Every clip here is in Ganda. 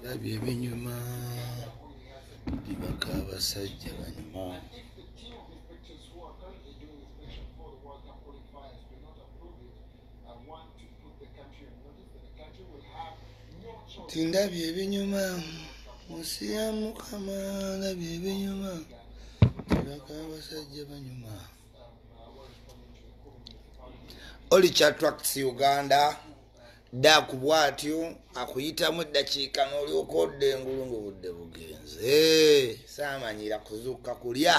ndabye ebinyuma bibaka abasajja banyuma tindabye ebinyuma munsi ya mukama ndabye ebinyuma bibaka abasajja banyuma olichatracts uganda dakubwatyo akuyitamu eddakiika nolyoka odda engulu ngaobudde bugenze samanyira kuzuka kulya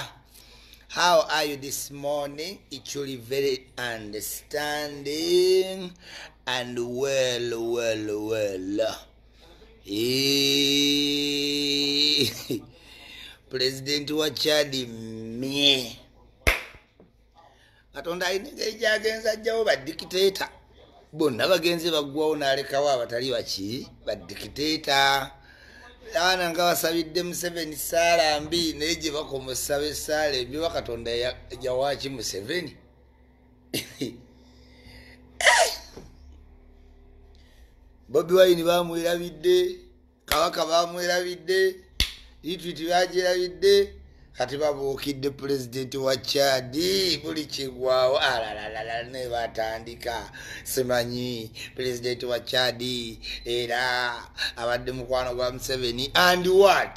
how are you this morning ituly very understanding and well well well e pulezidenti wa chadi mmye katonda ayina engeri gyagenza jjawo badikitaator bonna bagenze baggwawo n'alekawo abatali baki badikiteeta aana nga basabidde museveni saala mbi naye gye bakomesaba esaala embiba katonda yawaaki museveni bobi waini bamwerabidde kabaka bamwerabidde itwiti bagirabidde kati babuukidde pulezidenti wa chadi buli kigwawo alalalala ne batandika simanyi pulezidenti wa chadi era abadde mukwano gwa museveni and what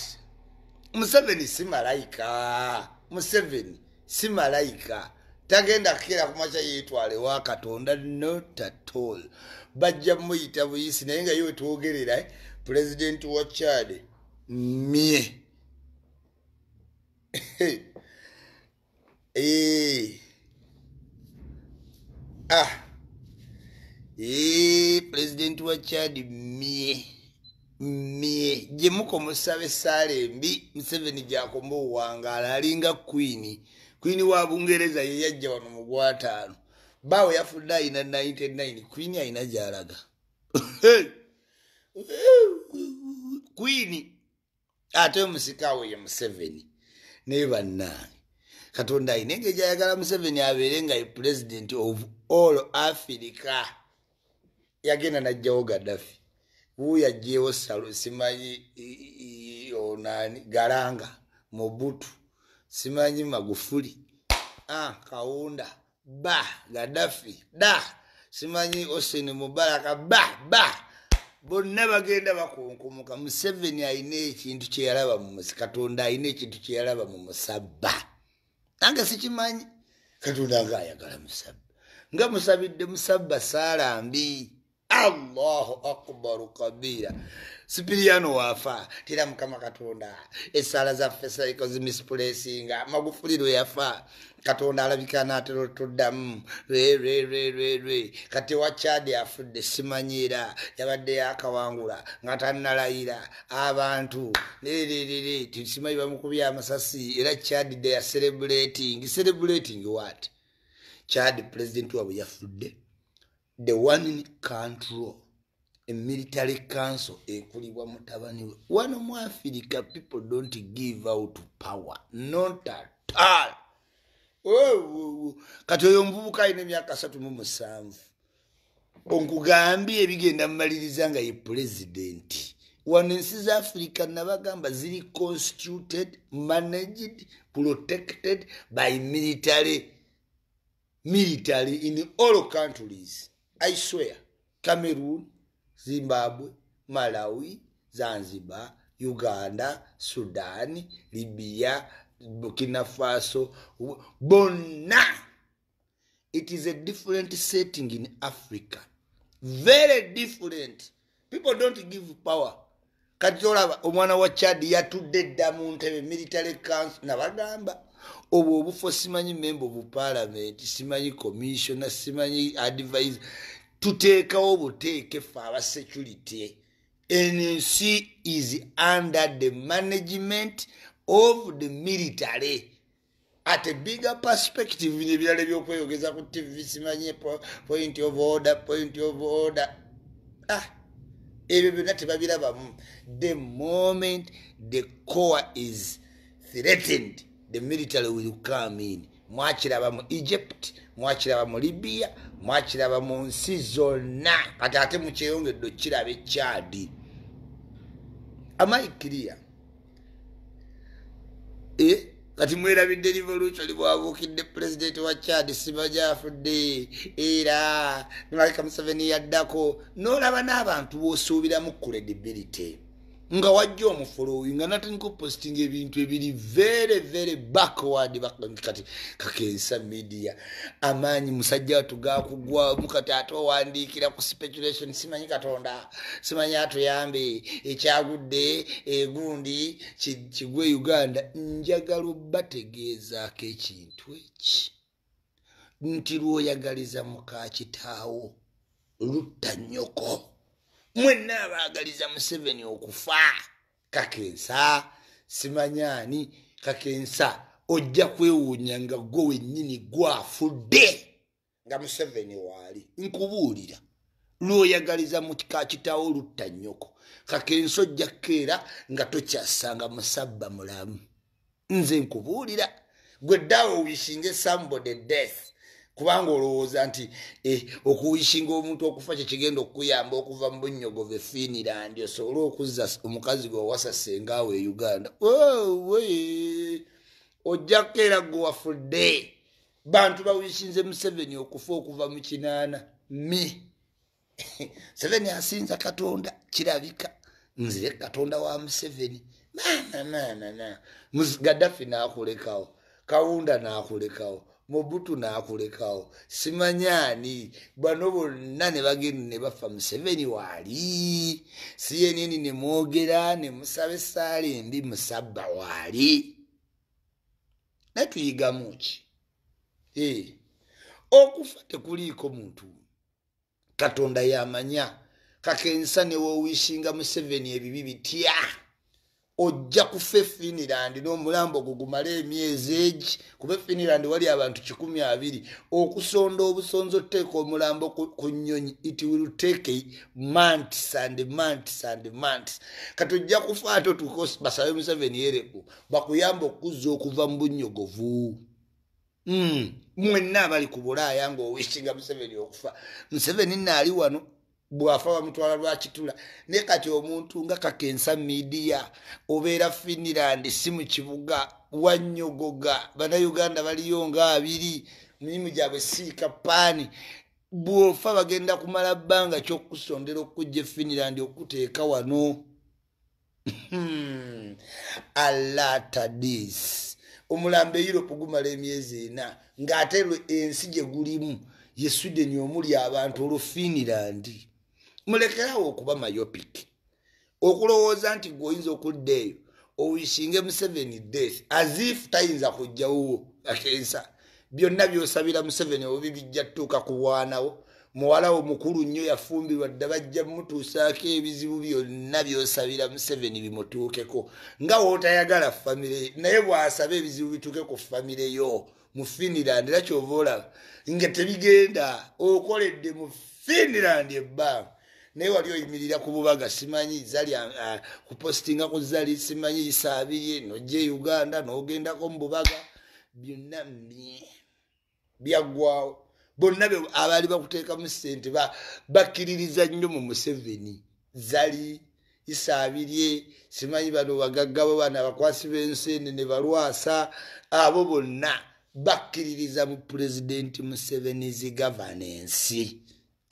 museveni si malayika museveni si malayika tagenda kukira ku maca yeetwale wa katonda not at all bajja muyita buyisi naye nga yewetwogerera eh, pulezidenti wa chadi mye mm -hmm. e ah e president wa chad mie mie je muko musabe sale mbi museveni jakombo wanga alinga queen queen wa bungereza ye yajja wano mugwa tano bawe yafuda ina 99 queen aina jaraga queen ate musikawe ye museveni nebannange katonda ayina engeri gyayagala museveni abeere nga ye president of all africa yagenda najjawo gadafi wuyo ajjewo simanyi onani galanga mubutu simanyi magufuli ah, kawunda ba gadafi da simanyi osini mubaraka ba ba bonna bagenda bakunkumuka museveni ayina ekintu kyeyalaba katonda ayina ekintu kyeyalaba mu musabba nange sikimanyi katonda nga ayagala musabba nga musabidde musabba saalambi allahu akbaru kabira sipiriyano wafa tera mukama katonda esala zaffe saiko zimisipulesinga magufuliro yafa katonda alabika natero tuddamu lwerwerwerwerwe kati wacadi afudde simanyiera yabadde yakawangula nga tanalayira abantu lerere tisimanyi bamukuby amasasi era cadi theya celebrating celebrating wat cadi president wabwe yafudde the one in control a military council ekulibwa mutabani we one mu africa people don't give out power not at all kati oyo omuvubuka alina emyaka asatu mu musanvu onkugambye ebigenda mumaliriza nga ye pulezidenti wano ensi za africa nabagamba ziri constituted managed protected by military military in all countries I swear, Cameroon, Zimbabwe, Malawi, Zanzibar, Uganda, Sudan, Libya, Burkina Faso, Bona. It is a different setting in Africa. Very different. People don't give power katiolaba omwana wa chadi yatudde dda mu ntebe military council nabagamba obwo obufo simanyi memba obupalamenti simanyi commissiona simanyi advise tuteekawo buteekefe abasecurity nc is under the management of the military at a bigger perspective nebirala byokweyogeza ku tv simanyi point of order point of order ah. ebyo byonna tebabirabamu the moment the core is threatened the military will come in mwakiraba mu egypt mwakiraba mu libiya mwakiraba mu nsi zonna kati ate mukyeyongedde okiraba ekyadi amaikiria kati mwerabidde revolution bwabuukidde pulezidenti wa chad sibajafudde era malaika museveni yaddako n'olaba n'abantu b'osuubiramu credibility nga wajja omufolowi nga natandika opositinga ebintu ebiri very very backward bakati kakensa media amaanyi musajja watugakugwamu kati ate owandiikira ku speculation simanyi katonda simanyi atuyambe ekyagudde egundi kigwe uganda njagala obategeezaako ekintu eki nti lwoyagaliza mukakitaawo lutta nnyoko mwenna abaagaliza museveni okufa kakensa simanyaani kakensa ojja kwewuunya nga gwe wennyini gwafudde nga museveni waali nkubuulira lwoyagaliza mu kika kitawo lutta nnyoko kakensa ojja kkeera nga tokyasanga musabba mulamu nze nkubuulira gwe ddaawo wisinge sambo the death kubanga olowooza nti eh, okuwishinga omuntu okufa kyekigenda okuyamba okuva mu bunyogove finirandi osobole okuzza omukazi gwewasasengaawe e uganda owe oh, ojjako era gowafudde bantu bawishinze museveni okufa okuva mu kinaana mi seveni asinza katonda kirabika nzire katonda wa museveni mana mana na gadafi naakulekawo kawunda naakulekawo mobutu nakulekawo simanyaani bano bonna ne bagenda ne bafa museveni waali cnn ne mwogera ne musaba esaala embi musabba waali natuyigamu ki eh, okufa tekuliiko muntu katonda yamanya kakensa newowishinga museveni ebibi bityaa ojja kufa efinland n'omulambo gwo gumala emyezi egi kuba efinland wali abantu 12 okusonda obusonzi oteeka omulambo ku nyonyi it will take mants and mants and mants kati ojja kufa ate otuke basabe museveni yerebu bakuyamba okuzza okuva mu bunyogovu hmm, mwenna abali ku bulaaya ngaowisinga museveni okufa museveni naali wano bwafa bamutwala lwakitula naye kati omuntu nga kakensa midiya obeera finland si mu kibuga wanyogoga bannayuganda baliyo nga abiri mirimu gyabwe siika paani bwofa bagenda kumala bbanga kyokusondera okujja e finland okuteeka wano hmm. alatadis omulambo europe gumala emyezi ena ng'ate ensi gye gulimu ye sweden omuli abantu olwo finland mulekerawo okuba myopic okulowooza nti gweoyinza okudda eyo oisinge museven days asif tayinza kujjawuwo akensa byonna byosabira museven obi bijja tuuka kuwaanawo muwalawo mukulu nnyo yafumbirwa dda bajja mutuusaako ebizibu byonna byosabira museven bimutuukeko nga wootayagala famire naye bwasaba ebizibu bituuke ku famire yo mu finland era kyova olaba nga tebigenda okoledde mu finland ebbanga naye wali oyimirira ku bubaga simanyi zali uh, uh, kupostinga ku zali simanyi isaabiye nojja e uganda nogendako mu bubaga byonna mbye byaggwawo bonna abaali bakuteekamu sente bakkiririza nnyo mu museveni zali isaabirye simanyi bano bagaggabo bana abakwasi b'ensenene balwasa abo bonna bakkiririza mu pulezidenti museveni's governance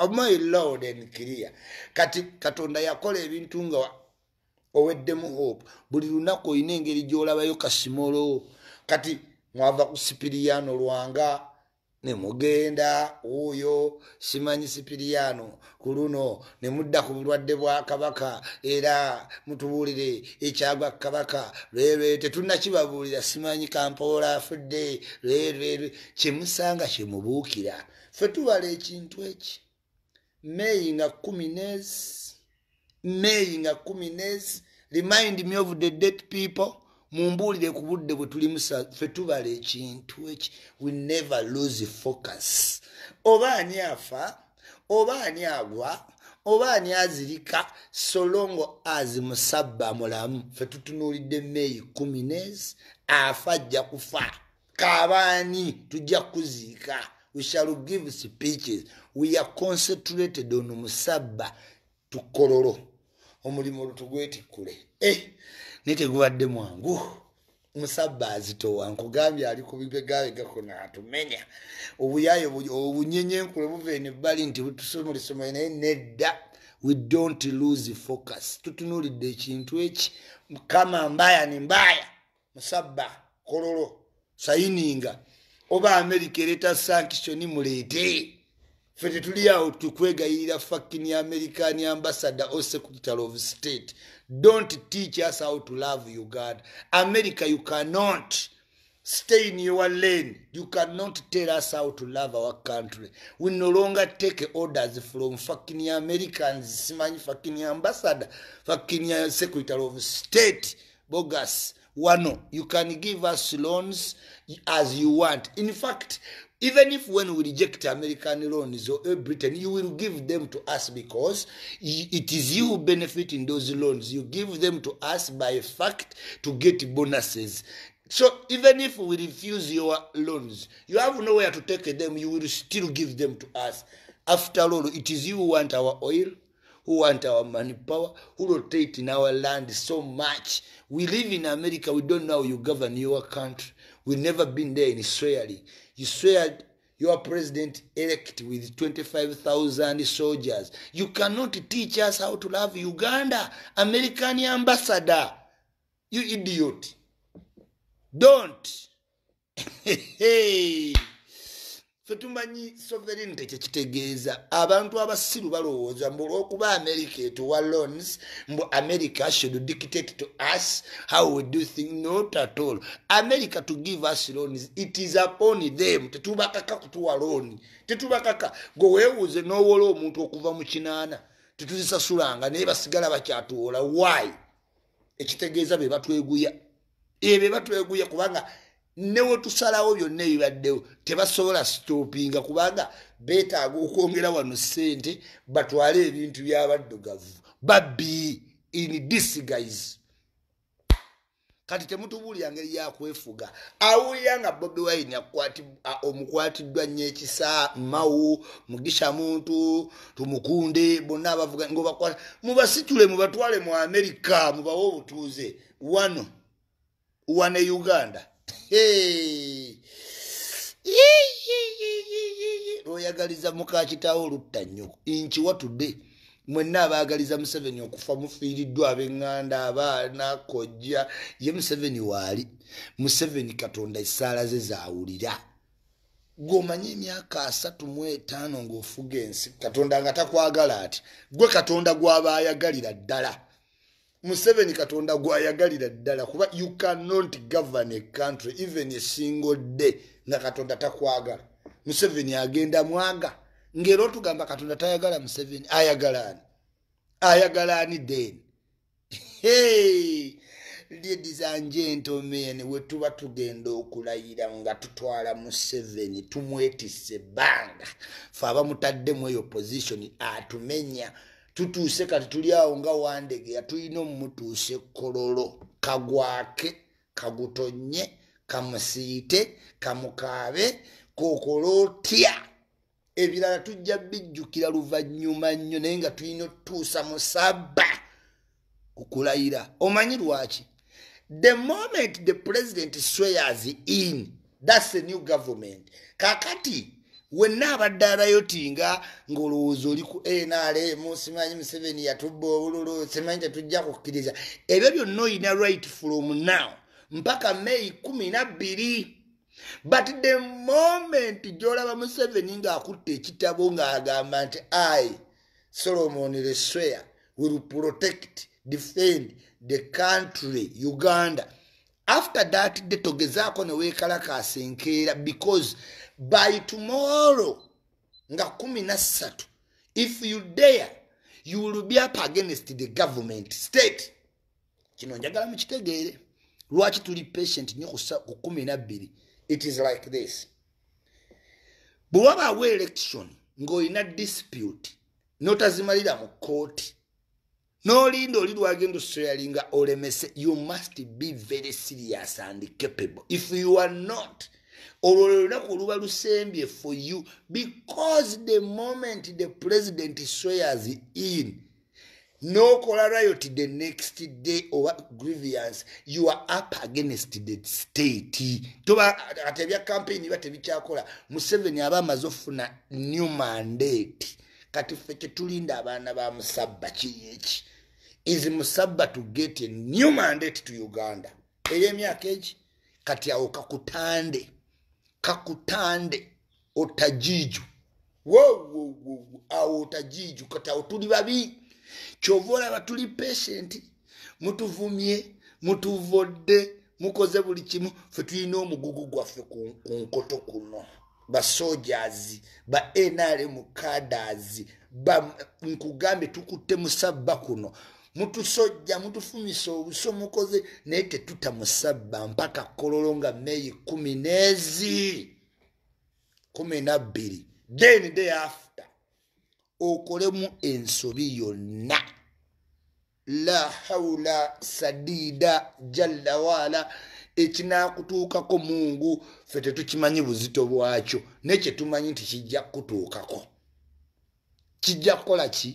my lord and clear kati katonda yakola ebintu nga oweddemu hope buli lunaku oyina engeri gyolabayo kasimolo kati mwava ku sipiriyano lwanga nemugenda wuuyo simanyi sipiriyano ku luno nemudda ku bulwadde bwa kabaka era mutubuulire ekyagwa kabaka lwerwer tetunnakibabuulira simanyi kampoola afudde lwerwer kyemusanga kyemubuukira fe tubala ekintu eki may nga kumi nezi may nga kumi nezi remind me of the dead people mumbulire ku budde bwe tulimu ffe tubala ekintu eki we never lose focus oba ani afa oba ani agwa oba ani azirika solongo azimusabba mulamu ffe tutunuulidde meyi kumi nezi afa ajja kufa kaabaani tujja kuziika we shall give speeches weare concentrated ono musabba tukololo omulimu olutugwetikkule e eh, ne tegubadde mwangu musabba azitowa nkugambye ali ku bibegabegako naatumenya obuyaayo obunyenyenkule buva en ebbali nti tusomolisomoe naye nedda we dont lose focus tutunulidde ekintu eki mukama mbaaya ni mbaaya musabba kololo sayininga oba amerika ereeta sankitioni muleete ffe tetuli awo tukwegayirira fakini american ambassador or secretary of state don't teach us how to love you, God. america you cannot stay in your lane you cannot tell us how to love our country we no longer take orders from fucking americans simanyi fucking ambassador fucking secretary of state bogus Wano, you can give us loans as you want. In fact, even if when we reject American loans or Britain, you will give them to us because it is you who benefit in those loans. You give them to us by fact to get bonuses. So even if we refuse your loans, you have nowhere to take them, you will still give them to us. After all, it is you who want our oil, who want our manpower, who rotate in our land so much. We live in America, we don't know you govern your country. We've never been there in Israel. You swear your president elect with 25,000 soldiers. You cannot teach us how to love Uganda, American ambassador. You idiot. Don't. hey. fetumanyi soverein tekyekitegeeza abantu abasiru balowooza mbu olwokuba america etuwa loans mbu america should dictate to us how we do thing not at all america to give us loans it is upon them tetubakaka kutuwa looni tetubakaka gwe weewuuze n'owola omuntu okuva mu kinaana tetuzisasulanga naye basigala bakyatuwola why ekitegeeza be batweguya ebyo batweguya kubanga newetusalawo byonna ebibaddewo tebasobola sitopinga kubanga betaaga okwongera wano sente batwale ebintu byabaddugavu babbi in disguise kati temutubuulira ngeri yakwefuga awulira nga bobi wine omukwatiddwa nnyo ekisa mawu mugisha muntu tumukunde bonna abavuga ngaobakwata mubasitule mubatwale mu america mubawe obutuuze wano wane uganda oyagaliza mukakitawo olutta nnyo nkiwa tudde mwenna abaagaliza museveni okufa mufiiriddwa abeŋŋanda abaana kojja ye museveni waali museveni katonda essaala ze zaawulira gweomanyi emyaka asatu mu etaano ng'ofuga ensi katonda nga takwagala ati gwe katonda gw'aba ayagalira ddala museveni katonda gwayagalira ddala kuba you cannot govern a country even esingle day nga katonda takwagala museveni agenda mwaga ngaera otugamba katonda tayagala museveni ayagalaani ayagalaani then ladies and gentlemen wetuba tugenda okulayira nga tutwala museveni tumwetise ebbanga fe abamutaddemu eyo position atumenya ah, tutuuse kati tuli awo nga wandege yatulina omumutuuse kololo kagwake kagutonye kamusiite kamukaabe kookola otya ebirala tujja bijjukira luvannyuma nnyo naye nga tulina otuusa musabba okulayira omanyi lwaki the moment the president swears in thats a new government kakati wenna abadde alayoti nga ngaolowooza oli ku nrm simanyi museveni yatubba obululu simanyi tetujja kukkiriza ebyo byonna olina right from now mpaka may kumi nabbiri but the moment gyolaba museveni ng'akutta ekitabo ng'agamba nti i solomon reswea will protect defend the country uganda after that detogezaako newekalakasa enkeera because by tomorrow nga kumi na ssatu if you dare you will be up against the government state kino njagala mukitegeere lwaki tuli patient nyo kukumi nabbiri it is like this bwewabaawo election ng'olina dispute n'otazimalira mu kooti n'olinda oli lwagenda osoyalinga olemese you must be very serious and capable if you are not olwo lwe lunaku oluba lusembye for you because the moment the president swears in nokola riot the next day oba grievance you are up against the state toba ate bya campaign iba tebikyakola museveni aba amaze ofuna new mandate kati ffe kyetulinda abaana ba musabba kiyeki is musabba to get a new mandate to uganda ery emyaka eki kati awo kakutande kakutande otajiju awo otajiju kati awo tuli babi kyova olaba tuli pesenti mutuvumye mutuvodde mukoze buli kimu ffe tulina omugugu gwaffe ku nkoto kuno basojazi ba nrm kadazi nkugambe tukutte musabba kuno mutusojja mutufumisa obuso mukoze naye tetuta musabba mpaka kololo nga meeyi kumi n'eziri kumi nabbiri then day after okolemu ensobi yonna la haula sadida jalla waala ekinakutuukako mungu fe tetukimanyi buzito bwakyo nekyetumanyi nti kijja kutuukako kijja kukola ki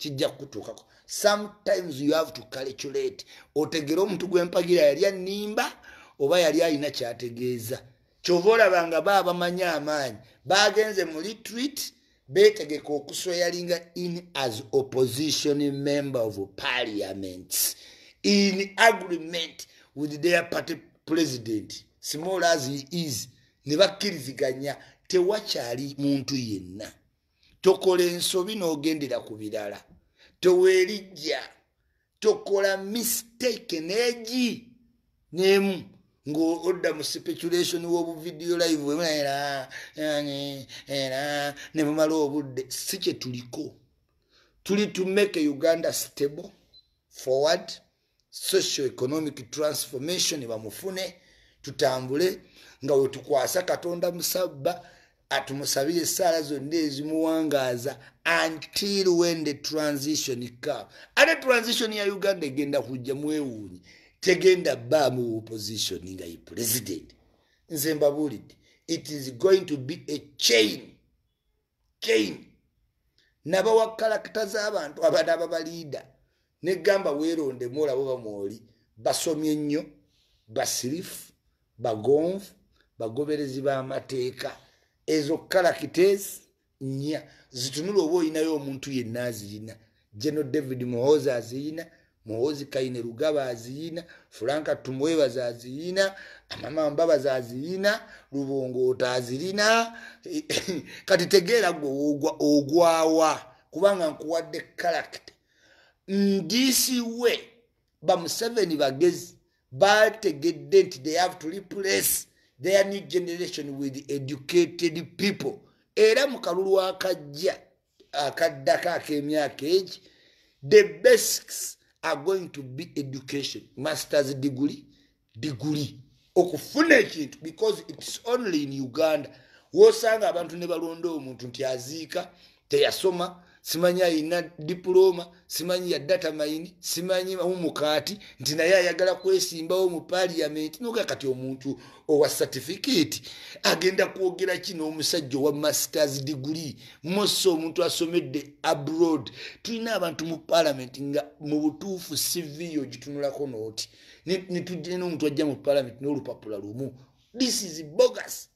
kijja kutuukako sometimes you have to calculate otegere omuntu gwempagira yali animba oba yali alina kyategeeza kyova olabanga baabamanyi amaanyi bagenze mu litwit betegeka okuswayalinga in as opposition member of parliaments in agreement with their party president small as he is ne bakkiriziganya tewakyali muntu yenna tokola ensobi n'ogendera ku birala towerijja tokola mistake neegi nemu ngaodda mu speculation wobuvideo live era era nemumala obudde si kyetuliko tuli to make uganda stable forward social economic transformation bamufune tutambule nga wetukwasa katonda musabba atumusabire esaala zonna ezimuwangaaza until when the transition come ate transition ya uganda egenda kujja mwewuunyi tegenda bba mu opposition nga ye president nze mbabuulidde it is going to be a chain chain nabawa kalakita z'abantu abana ababaliida negamba weerondemu olabo bamwoli basomye nnyo basirifu bagonvu bagoberezi b'amateeka ba ezo karakites nya zitunula oba olinayo omuntu yenna azirina genera david muhoozi azirina muhoozi kaine rugaba azirina furanka tumwebaza azirina amama mbabaza azirina rubongoota azirina kati tegeera gwe ogwawa kubanga nkuwadde karakita ndiisi we bamuseveni bagezi bategedde nti they have to replace their new generation with educated people era mu kalulu akajja akaddako ak'emyaka egi the basics are going to be education masters degree degree okufuna ekintu because its only in uganda wosanga abantu ne balonda omuntu nti aziika teyasoma simanyi ayina dipuloma simanyi yadata maini simanyi mumukaati nti naye ayagala kwesimbawo mu paliyamenti noga kati omuntu owa satifikaeti agenda kwogera ki n'omusajja owa masters degree mosa omuntu asomedde abroad tulina abantu mu paliamenti nga mu butuufu civiy ogitunulako nooti nenomuntu ajja mu paliamenti n'olupapula lumu this is bogus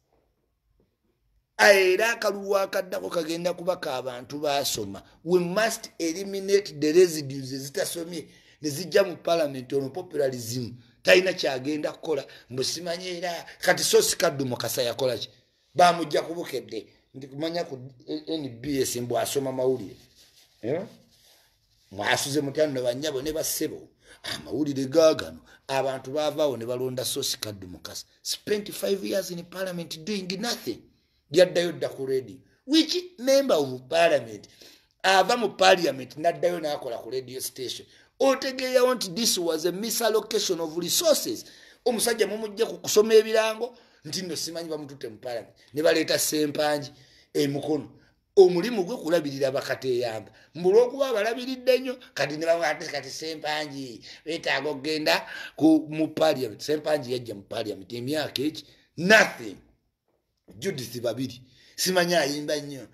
era akalubu akaddako kagenda kuba kabantu basoma we must eliminate the residues ezitasomye nezijja mu parliament ono popularism talina kyagenda kukola mbusimanye era kati so sikaddumo kasa yakolaki bamujja kubukedde ndikumanya ku nbs mbwasoma mawulire eh? mwasuze mutyanno banyabo ne bassebo amawulire gagano abantu bavaawo ne balonda so sikaddumukasa spent 5 years in parliament doing nothing lyaddayo dda ku redio wiki member of parliament ava mu parliament n'addayo n'akola ku radio station otegeerawo nti this was a misallocation of resources omusajja mumugje ku kusoma ebirango nti nno simanyi bamututte mu parliament ne baleeta sempanji emikono omulimu gwe kulabirira bakateeyamba mbulwokuba balabiridde nnyo kati nebaatekati sempanji beetaaga okgenda mu parliament sempanji yajja mu parliament emyaka eki nothing judith babiri simanyi ayimba nnyo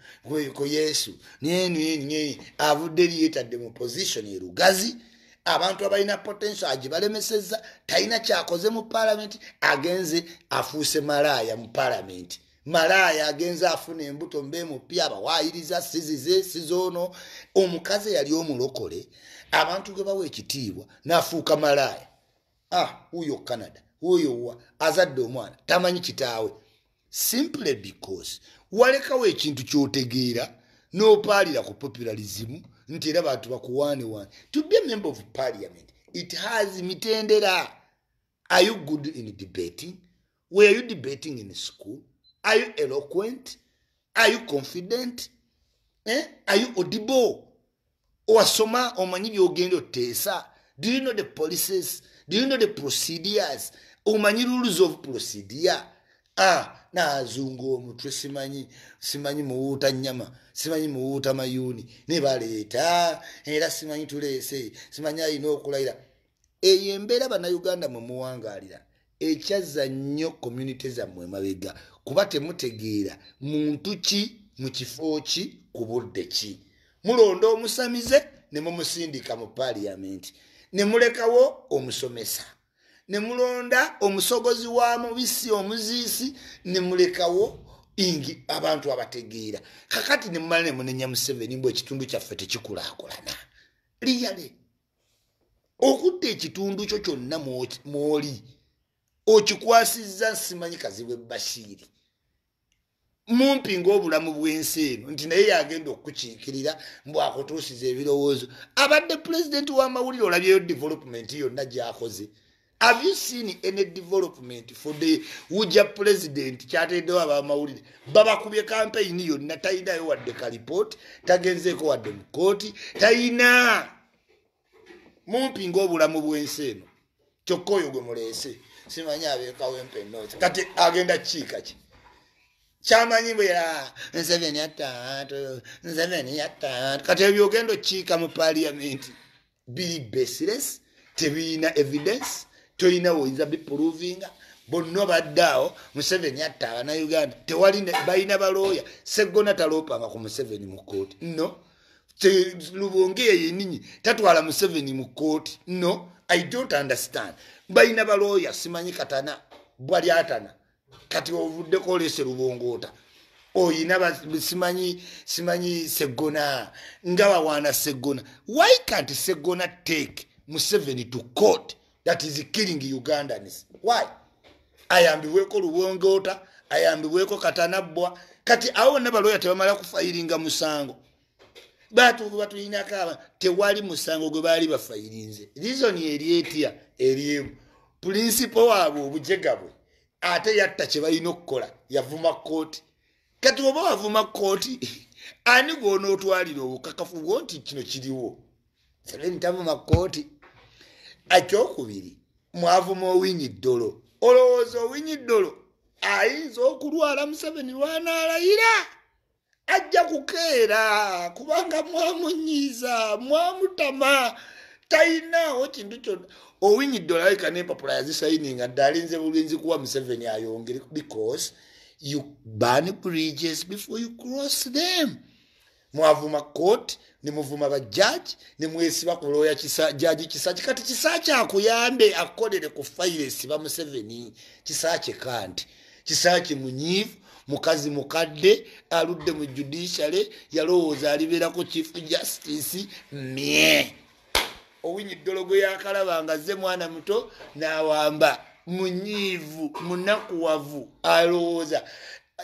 ko yesu nnnn avudde eri yeetadde mu position erugazi abantu abalina potensio agibalemeseza talina kyakoze mu palamenti agenze afuuse malaaya mu palamenti malaaya agenze afuna embuto mbe mupya abawaayiriza sizize sizoono omukazi eyali omulokole abantu ge bawa ekitiibwa n'afuuka malaaya ah wuyo canada wuyo wa azadde omwana tamanyi kitaawe simply because walekawo ekintu kyotegeera nopaalira ku popularism nti era bantu bakuwane wane to be a member of parliament it has mitendera are you good in debating were you debating in school are you eloquent are you confident eh? are you odibo owasoma omanyi byogenda oteesa do you know the policies do you know the procedures omanyi rules of procedure ah. nazunga omutwe simanyi simanyi muwuuta nyama simanyi muwuuta mayuuni ne baleeta era simanyi tuleese simanyi ayina okulayira eyo embeera bannayuganda mwe muwangaalira ekyazza nnyo komunity zammwe mabega kuba temutegeera muntu ki mu kifo ki ku budde ki mulonda omusamize ne mumusindika mu paliyamenti ne mulekawo omusomesa ne mulonda omusogozi wa mubisi omuziisi ne mulekawo ingi abantu abategeera kakati ne mumala ne munenya museveni mbu ekitundu kyaffe tekikulaakulana liyale okutta ekitundu kyo kyonna mwoli okikwasizza nsimanyi kazibwe bashiiri mumpi ngaobulamu bwensi eno nti naye yagenda okukukiikirira mbu akutuusiza ebirowoozo abadde pulezidenti w'amawulire olabyeyo developumenti yonna gyakoze have you seen any development for the wuja president kyateddewo abamawulire babakubye kampeyini yonna talinayo wadde kalipooti tagenzeeko wadde mukooti talina mumpi ngaobulamu bwensi eno kyokka oyo gwe muleese simanyi abeekawempenoosi kati agenda kkiika ki kyamanyi bwera nseveni yataatu nseveni yataatu kati ebyo ogenda okkiika mu paliamenti biri besiles tebirina evidence tolinawo oyinza biprovinga bonna baddeawo museveni atta abanauganda balina baloya segona talopanga ku museveni mukooti no lubonge yeyenini tatwala museveni mukooti no i dont understand balina baloya simanyi katana bwalyatana kati ovuddeko olese lubongoota oyina simanyi simanyi segona nga bawaana segona why cant segona take museveni to court that is killing ugandans why ayambibweko lubongoota ayambibweko katanabbwa kati awo wonna baloya tebamala kufayiringa musango batuuka batulinako aba tewali musango gwe baali bafayirinze lizoni eri etya eriemu pulinsipo waabwe obujega bwe ate yatta kye balina okukola yavuma kooti kati oba wavuma kooti ani gwonaotwalira obukakafu bwo nti kino kiriwo sebe ntamu makooti akyokubiri mwavuma owinyi ddolo olowooza owinyi ddolo ayinza okulwala museveni lwanaalayira ajja kukeera kubanga mwamunyiiza mwamutama talinaawo kintu kyonna owinyi ddolo alabika nempapula yazisaininga ddaalinze bulinzi kuwa museveni ayongere because you burn bridges before you cross them mwavuma kooti nemuvuma bajaji nemwesiba kulooya jaji kisaki kati kisaki akuyambe akolere ku firesi bamuseveni kisaki kandi kisaki munyivu mukazi mukadde aludde mu judiciale yalowooza alibeerako chief justice mye owinyi ddologo yakalaba nga ze mwana muto nawamba munyiivu munakuwavu alowooza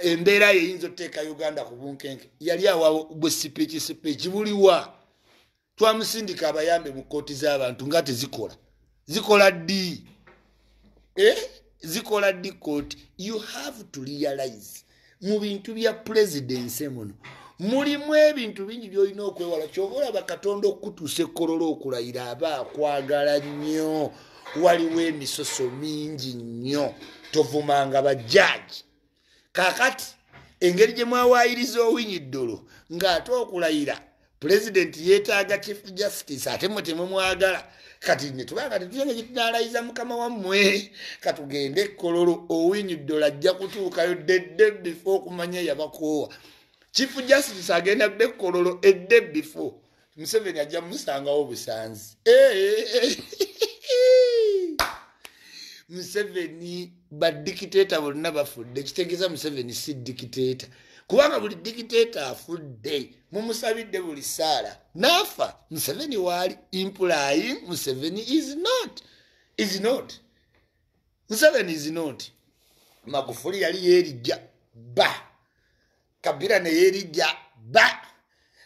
embeera ye eyinza oteeka uganda ku bunkenke yali awawo bwe sipiki sipiki buliwa twamusindika abayambe mu kooti z'abantu nga tezikola zikola ddi eh? zikola ddi kooti you have to realize mu bintu bya pulezidensi muno mulimu ebintu bingi byolina okwewala kyoba olaba katonda okutuusa ekkolola okulayira aba akwagala nnyo waliwo emisoso mingi nnyo tovumanga bajaji kakati engeri gye mwawaayiriza owinyi ddolo ng'ate okulayira pulezidenti yeetaaga chief justice ate mwe temumwagala kati ne tubanga tetuyange gitunaalayiza mukama wammwe katugende ekkololo owinyi ddolo ajja kutuukayo dedde bifo okumanya yabakoowa chief justice agenda dde ekkololo edde bifo museveni ajja mumusangawo obusanzi eeee eh, eh, eh. museveni badikiteeta bonna bafudde kitegeeza museveni si dikiteeta kubanga buli dikiteeta afudde mumusabidde buli saala naafa museveni waali implyin museveni is not is not museveni is not magufuli yali yerijja ba kabira neyerijja ba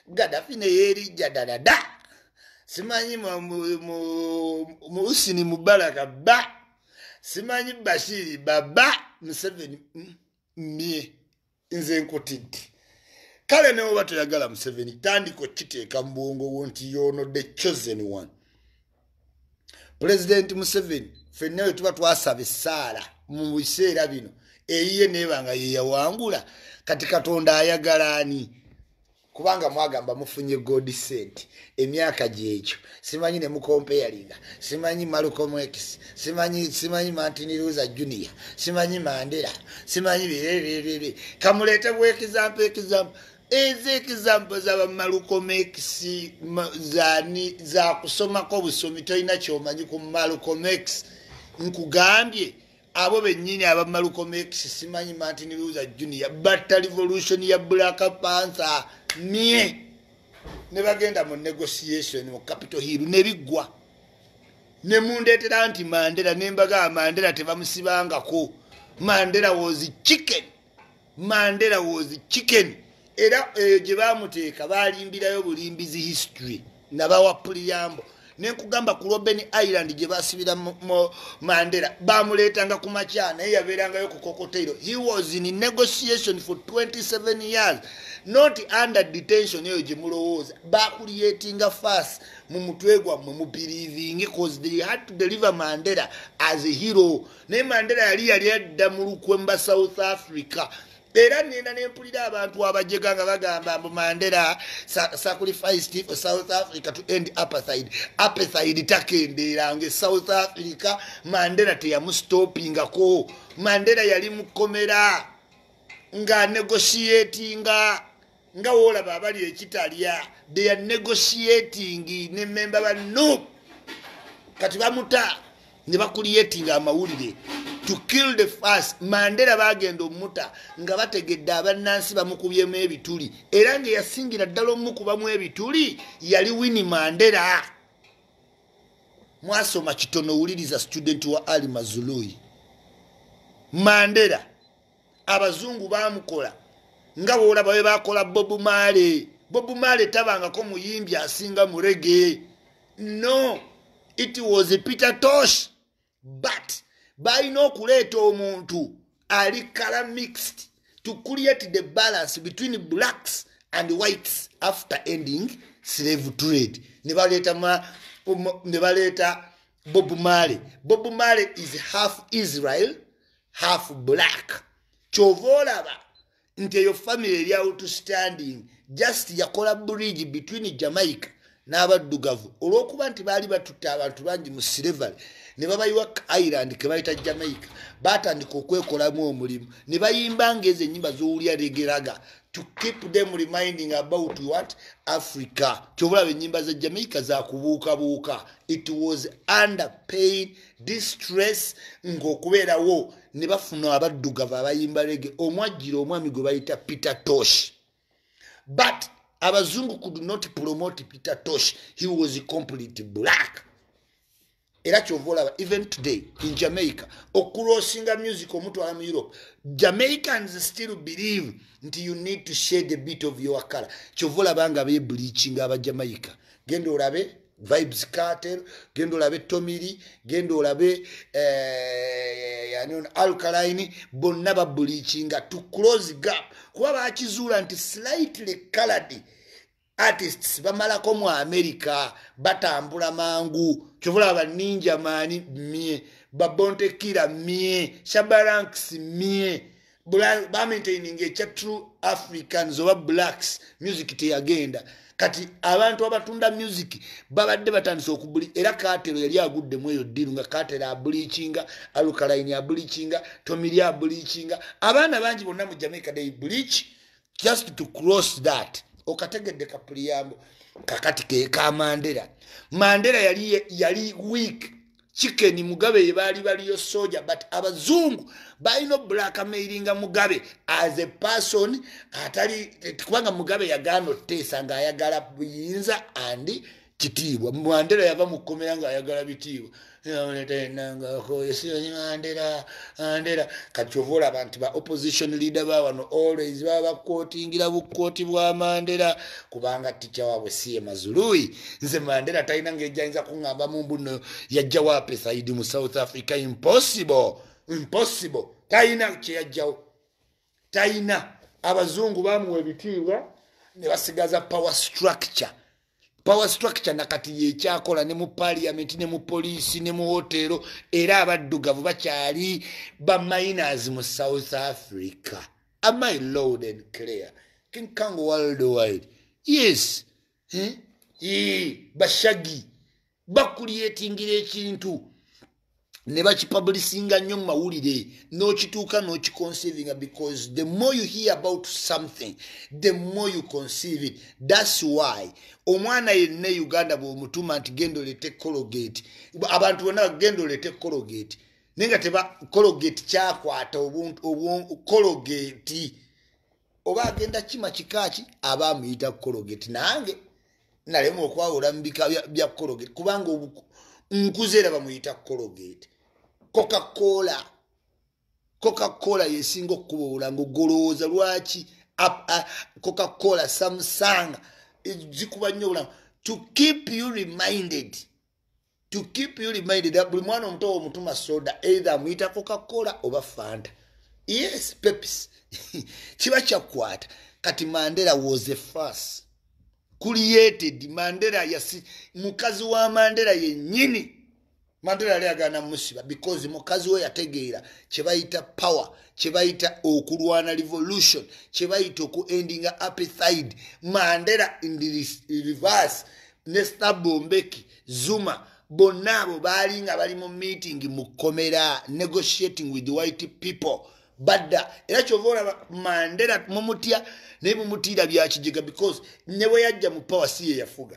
gadafi neyerijja dadada simanyi muusini mubaraka ba, mu, mu, mu, mu, mu, mu, mu, mu, ba. simanyi bashiri baba museveni mmye nze nkutidde kale ne oba toyagala museveni tandika kiteeka mu bwongowo nti yono the chosen one pulezidenti museveni fenna we tuba twasaba essaala mu biseera bino eyiye neebanga yeyawangula kati katonda ayagalaani kubanga mwagamba mufunye godi senti emyaka gyekyo simanyi ne mukompeyalinga simanyi marcomex simanyi simanyi mantiniruza junior simanyi mandera simanyi birebirebire kamulete bwe ekizampu ekizampu ezi ekizampu zabamarcomex zani zakusomako busomi tolina kyomanyi ku marcomex nkugambye abo bennyini aba malcomx simanyi martin luser junior batta revolution ya black panther mye ne bagenda mu negotiation mu capital hill ne biggwa ne mundeetera nti mandera ne mbagaa mandera tebamusibangako mandera was chicken mandera was chicken era eyo eh, gye bamuteeka balimbirayo bulimbizi history nabawa puliyambo nenkugamba ku robeni island gye basibira mandera bamuletanga ku maca naye yabeerangayo ku kokoteiro he was in negotiation for 27 years not under detention eyo gye mulowooza bakuliyetinga fas mu mutwe gwammwe mubirivingi cause they had to deliver mandera as a hero naye mandera yali yali adda mu lukwe mu ba south africa era nina nempulira abantu abajega nga bagamba mbu mandera sacrificed for south africa to end apathid apathid takenderanga esouth africa mandera teyamustopingako mandera yali mukomera nga negotiatinga nga woolaba abali ekitalya theyar negotiating ne memba banu kati bamuta ne bakuliyetinga amawulire to kill the first mandera bagenda omuta nga bategedde abannansi bamukubyemu ebituli era ngaeyasingira ddala omukubamu ebituli yali wini mandera mwasoma kitono owuliriza student wa ali mazuluyi mandera abazungu bamukola nga bolaba we bakola bobu male bobu male tabangako muyimbi asinga murege no it was peter tosh but balina okuleeta omuntu ali color mixed to create the balance between blacks and whites after ending slave trade nebaleeta bob male bob male is half israel half black kyova olaba nti eyo family eryout standing just yakola bridge between jamaica n'abaddugavu olwokuba nti baali batutte abantu bangi mu silevale ne babayiwa irand ke bayita jamaica batandika okwekolamu omulimu ne bayimba ngaezi enyimba z'owulya regeraga to keep them reminding about what africa kyobulaba enyimba za jamaica zakubuukabuuka it was under pain distress ng'okubeerawo ne bafuna abaddugavu abayimba rege omwajjira omwami gwe bayita peter tosh but abazungu could not promote peter tosh he was complete black era kyova olaba even today in jamaica okulosinga music omutwala mu europe jamaicans still believe nti you need to shade a bit of your color kyova olaba nga bebleachinga abajamaica genda olabe vibes carter genda olabe tomiri genda olabe eh, alkaline bonna babuliikinga to close gap kuba bakizuula nti slightly calady artists bamalako mu america batambula mangu kyovulaba baninja maani mye babontekira mye shabaranks mye bamaintaininga ekya true africans oba blacks music teyagenda kati abantu abatunda music babadde batandise okubuli era katero yali aguddemu eyo ddiru nga katero abuliikinga alukalaini abuliikinga tomiry abuliikinga abaana bangi bonna mu jamaica day bleach just to cross that okategedde kapuliyambo kakati keeka mandera mandera yali, yali week chicken mugabe yebaali baliyo soja but abazungu balina obulakamailinga mugabe as a person atali kubanga mugabe yagana otteesa ngaayagala buyinza andi kitiibwa mandera yava mukkomera ngaayagala bitiibwa yamuleta enanga hoyesiyonyimandera andera kati ova olaba nti ba opposition leader ba wano always baba bakootingira bukooti bwa mandera kubanga ticha waabwe siye mazuluyi nze mandera talina ngaejayinza kuŋŋamba mumbuno yajjawo apesaidi mu south africa impossible impossible talina kyeyajjawo talina abazungu bamuwa ebitiibwa ne basigaza power structure power structure nakati yekyakola ne mu paliamenti ne mu poliisi ne mu hotero era abaddugavu bakyali ba miners mu south africa amy lord and clear kinkang world wide yes hmm? bashagi bakuliatingira ekintu ne bakipublisinga nnyo mu mawulire n'okituuka n'okiconceivinga because the more you hear about something the more you conceive it thats why omwana yenna e uganda bwomutuma nti genda olete cologate abantu bonna genda olete cologate naye nga teba cologate kyakwata cologate oba agenda kima kikaaki aba amuyita cologate nange nalemu okwawula mu bika bya cologate kubanga nkuzeera bamuyita cologate coca-cola coca-cola yesinga okukuba obulango golowooza lwaki coca-cola samusanga zikuba nnyo obulango to keep you reminded to keep you reminded buli mwana omuto womutuma soda either amuyita coca-cola oba fanta yes pepis kiba kyakwata kati mandera was a fas created mandera yasi mukazi wa mandera yennyini mandera yali agana musiba because mukazi we yategeera kyebayita power kyebayita okulwana revolution kyebayita okuendinga apethide mandera reverse nester bombeki zuma bonna abo baali nga bali mu meeting mukomera negotiating with white people badda era kyova olaba mandera mumutya naye mumutiira byakijiga because ne bwe yajja mu power si ye yafuga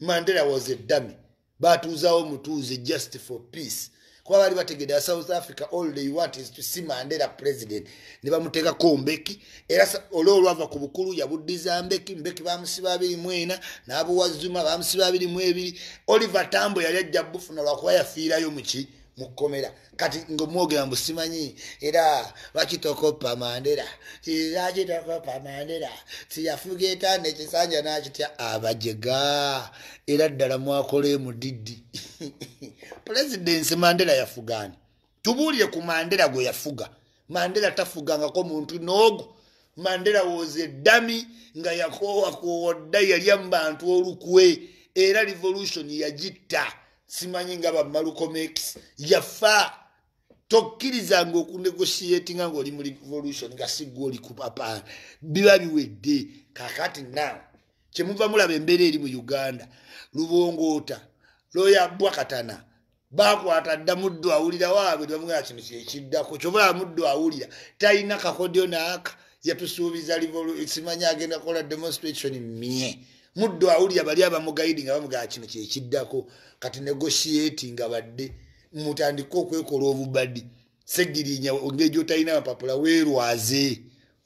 mandera was edami batuzawo mutuuze just for peace kuba baali bategedde south africa all they want is to see mandela president ne bamutekako mbeki era olwo lwava ku bukulu yabuddiza mbeki mbeki bamusiba abiri mwena n'abuwazuma bamusiba abiri mu ebiri oliver tambo yali ajja bufuna lwakuba yafiirayo mu ki mukomera kati ngomwogera mbusimanyi era lwakitokoppa mandera lwakitokoppa mandera tiyafuga etaana ekisanja nakitya abajega era ddala mwakole mudidi pulezidensi mandera yafugani tubuulire ku mandera gwe yafuga mandera tafugangako muntu noogo mandera woza eddami nga yakoowakoowa dda yalya mu bantu olukwe era revolution yagitta simanyi nga bamalucomex yafa tokkirizanga okunegotiatinga ngaoli mu revolution nga sigwa oli kupapan biba biwedde kakati naw kyemuva mulaba embeera eri mu uganda lubongoota loyabwa katana bakwata dda muddu awulira waabwe nibamugaa kino kyekiddako kyobulaba muddu awulira talina kakodyo naaka yatusuubiza simanyi agenda kukola demonstration mye muddu awulira bali abamugaidi nga bavuga ah, kino kyekiddako kati negotiati nga badde mutandike okwekola obubadi segirinya ngeri otalina mapapula weerwaze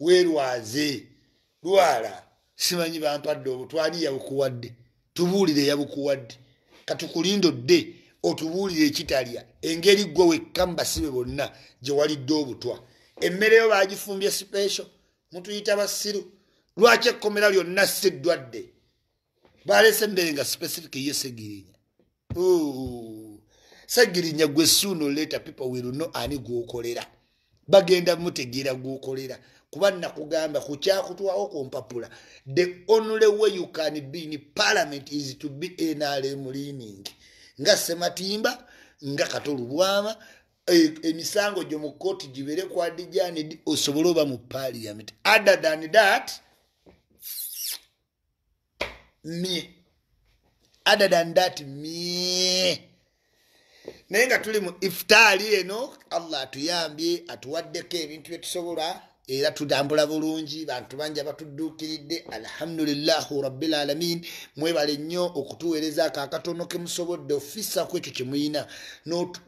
weerwaze lwala simanyi bampadde obo twali yabukuwadde tubuulire yabukuwadde katukulinda odde otubuulire ekitalya engeri gwe wekka mubasibe bonna gyewalidde obutwa emmereyo bagifumbye special mutuyita basiru lwaki ekkomera lyonna si eddwadde balese mbere nga specific ye segirinya segirinya gwe suno leta people will know ani gwokolera bagenda mutegera gwokolera kuba nakugamba kukyakutwawo kumpapula the only way you can be in parliament is to be nrm leaning nga sematimba nga katolubwama e, emisango gyomukoti gibere kwadijanid osobole oba mu parliament other than that me other than that me naye nga tuli mu iftaali eno allah atuyambye atuwaddeko ebintu byetusobola era tudambula bulungi bantu bangi abatudukiridde alhamdulilahi rabilalamin mwebale nnyo okutuweerezako akatono kemusobodde ofisa ku ekyo kyemuyina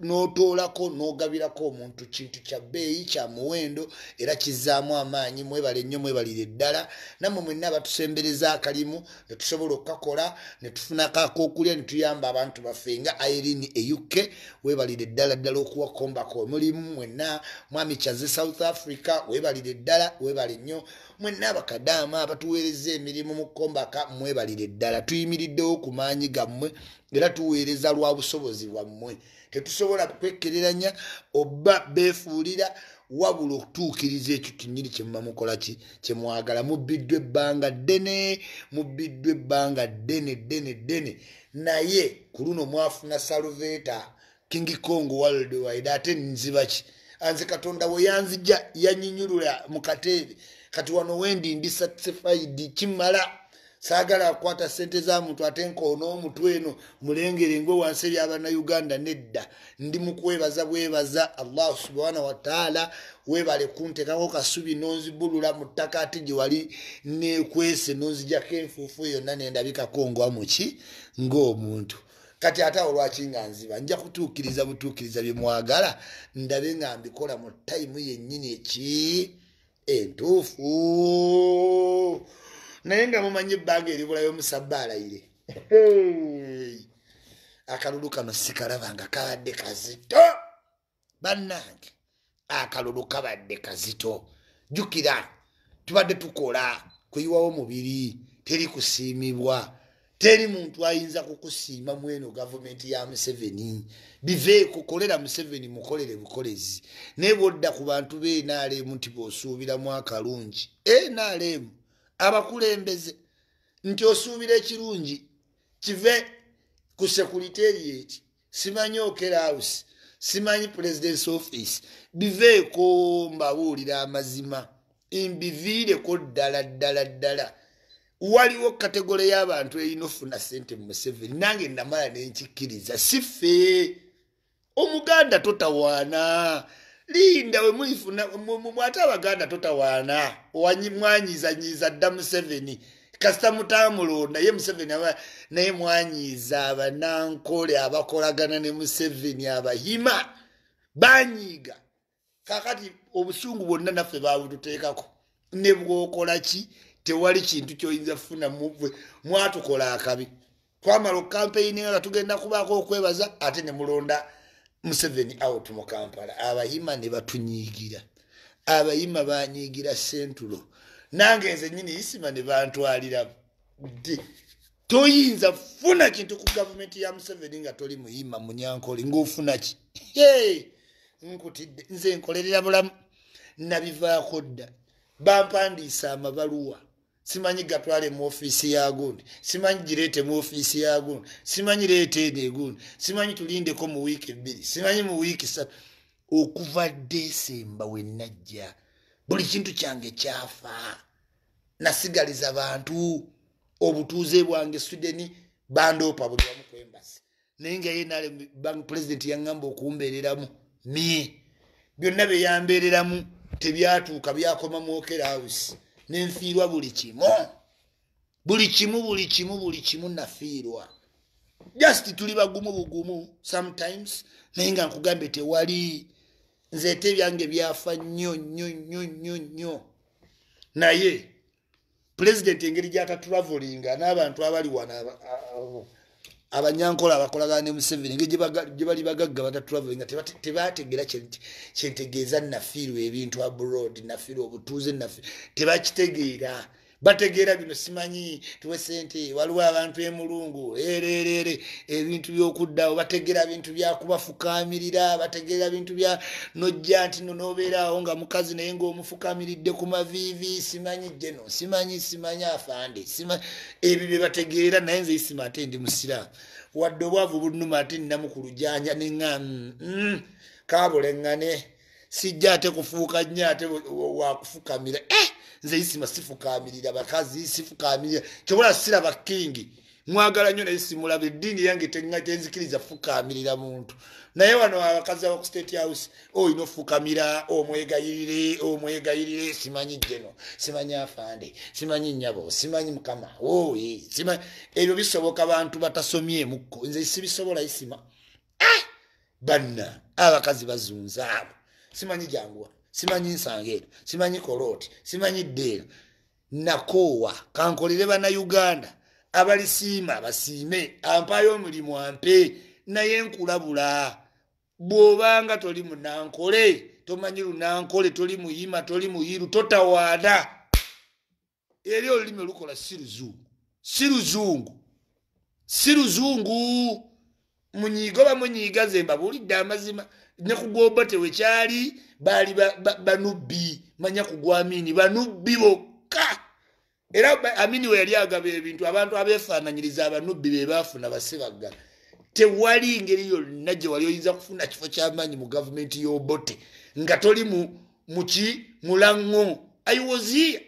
notoolako nogabirako omuntu kintu kya bbeeyi kya muwendo era kizaamu amaanyi mwebale nnyo mwebalire eddala namwe mwenna batusembereza akalimu netusobola okukakola netufunako akokulya netuyamba abantu baffe nga irini euke webalire eddala ddala okuwakombako omulimu mwenna mwami kyaze south africa webalire ddala webale nnyo mwenna abakadaama abatuweereza emirimu mu kombaka mwebalire ddala tuyimiriddewo ku maanyi gammwe era tuweereza lwa busobozi bwammwe tetusobola kwekereranya oba beefuulira wabula okutuukiriza ekyo kinyiri kyemmamukola ki kyemwagala mubbiddwa ebbanga ddene mubbiddwa ebbanga ddene ddene ddene naye ku luno mwafuna saluveeta king kong worldwide ate nziba ki anze katonda weyanzija yanyinyulula mukateebe kati wano wendi ndi satisfied kimala saagala akwata sente za muntu ate nkoona omutw eno mulengere ngwe wansi eri abannauganda nedda ndi mukwebaza bwebaza allah subhana wataala webale kuntekako kasubi nonzibulula mu ttaka ate gyewali nekwese nonzijako enfuufu yonna nendabikako ngwa muki ngaomuntu kati ate awo lwaki nga nziba nja kutuukiriza butuukiriza byemwagala ndabe nga mbikola mu tayimu yennyini eki entuufu naye nga mumanyi ebbanga eribulayo omusabbaalaire akalulu kano sikalaba nga kabadde kazito bannange akalulu kabadde kazito jjukira tubadde tukola kuyiwawo mubiri teri kusiimibwa teri muntu ayinza kukusiima mweno gavumenti ya museveni biveeko kukolera museveni mukolere bukolezi naye bwodda ku bantu benrm nti bosuubiramu akalungi enrm eh, abakulembeze nti osuubira ekirungi kive ku sekuriteri eki simanyi okerausi simanyi presidence office biveeko mbabuulira amazima mbiviireko ddala ddala ddala waliwo kategole y'abantu erina ofuna ssente mu museveni nange namala nenkikkiriza sife omuganda totawaana linda wemwate abaganda totawaana mwanyizanyiza dda museveni kasita mutamulonda ye museveni naye mwanyiza abanankole abakolagana ne museveni abahima banyiiga kakati obusungu bwonna naffe baabututeekako ne bwokola ki tewali kintu kyoyinza kufuna mue mwatukola akabi twamala okampeyini nga tugenda kubaako okwebaza ate ne mulonda museveni out mu kampala abayima ne batunyiigira abayima banyiigira sentulo nange nze nyini isima ne bantwalira di toyinza funa kintu ku gavumenti ya museveni nga toli muyima munyankoli ngaofunaki nkutidde nze nkolerera bulamu nabivaako dda bampandiisa amabaluwa simanyi gatwale mu ofiisi ya gundi simanyi gireete mu ofiisi ya gundi simanyi leeta eno egundi simanyi tulindeko mu wiiki ebbiri simanyi mu wiiki sa okuva desemba wenajja buli kintu kyange kyafa nasigaliza bantu obutuuze bwange sudeni bandoopa buli wamu ku embasi naye nga yenale bank president yaŋgamba okumbereramu mie byonna beyambereramu tebyatuuka byakoma mokerawusi nenfiirwa buli kimu buli kimu buli kimu buli kimu nafiirwa just tuli bagumu bugumu sometimes naye nga nkugambe tewali nze ete ebyange byafa nnyo nnyo nnyo nnyo nnyo naye pulezidenti engeri gyatatravelinga n'abantu abali wano abanyankola abakolagana ne museveni ngegyebali bagagga batatravelling nga tebategeera kyentegeeza nafiirwa ebintu abroad nafiirwa obutuuze nafiirwa tebakitegeera bategeera bino simanyi tuwe sente waliwo abantu emulungu ereerere ebintu byokuddawo bategeera bintu byakubafukamirira bategeera bintu bya nojja nti no nobeeraawo nga mukazi naye ngaomufukamiridde ku maviivi simanyi jeno simanyi simanyi afande ebyo byebategeera naye nze isima ate ndi musiraamu wadde obwavu bulinuma ate ninamukulujanja nenga mm, mm, kabuleŋŋane sijja ate kufuuka nnyo ate wakufukamira eh! nze isima sifukamirira bakazi sifukamirira tebola sira bakingi mwagala nnyo naye simulaba eddiini yange tenzikiriza fukamirira muntu naye wano abakazi abakustate house oyina oh, ofukamira omwegayirire oh, omwegayirire oh, simanyi jeno simanyi afande simanyi nyabo simanyi mukama oye eh, simanyi ebyo bisoboka bantu batasomyemukko nze sibisobola isima ah! banna abakazi bazunza abo simanyi jangua simanyi nsangeeto simanyi koloti simanyi ddeera nakoowa kankolere bannauganda abalisiima basiime ampaayo omulimu ampe naye nkulabula bw'obanga toli munankole tomanyi lunankole toli muyima toli muyiru totawaana eri olulimi olukola si luzungu si luzungu si luzungu munyiga oba munyiga ze mbabuulidde amazima nekugwoba tewekyali bali banubbi manya kugwa amini banubbi bokka era amini weyali agaba ebintu abantu abefananyiriza abanubbi bebafuna basebaga tewali ngeri yonna gyewali oyinza kufuna kifo kyamanyi mu gavumenti yobote nga toli muki mulango iwasia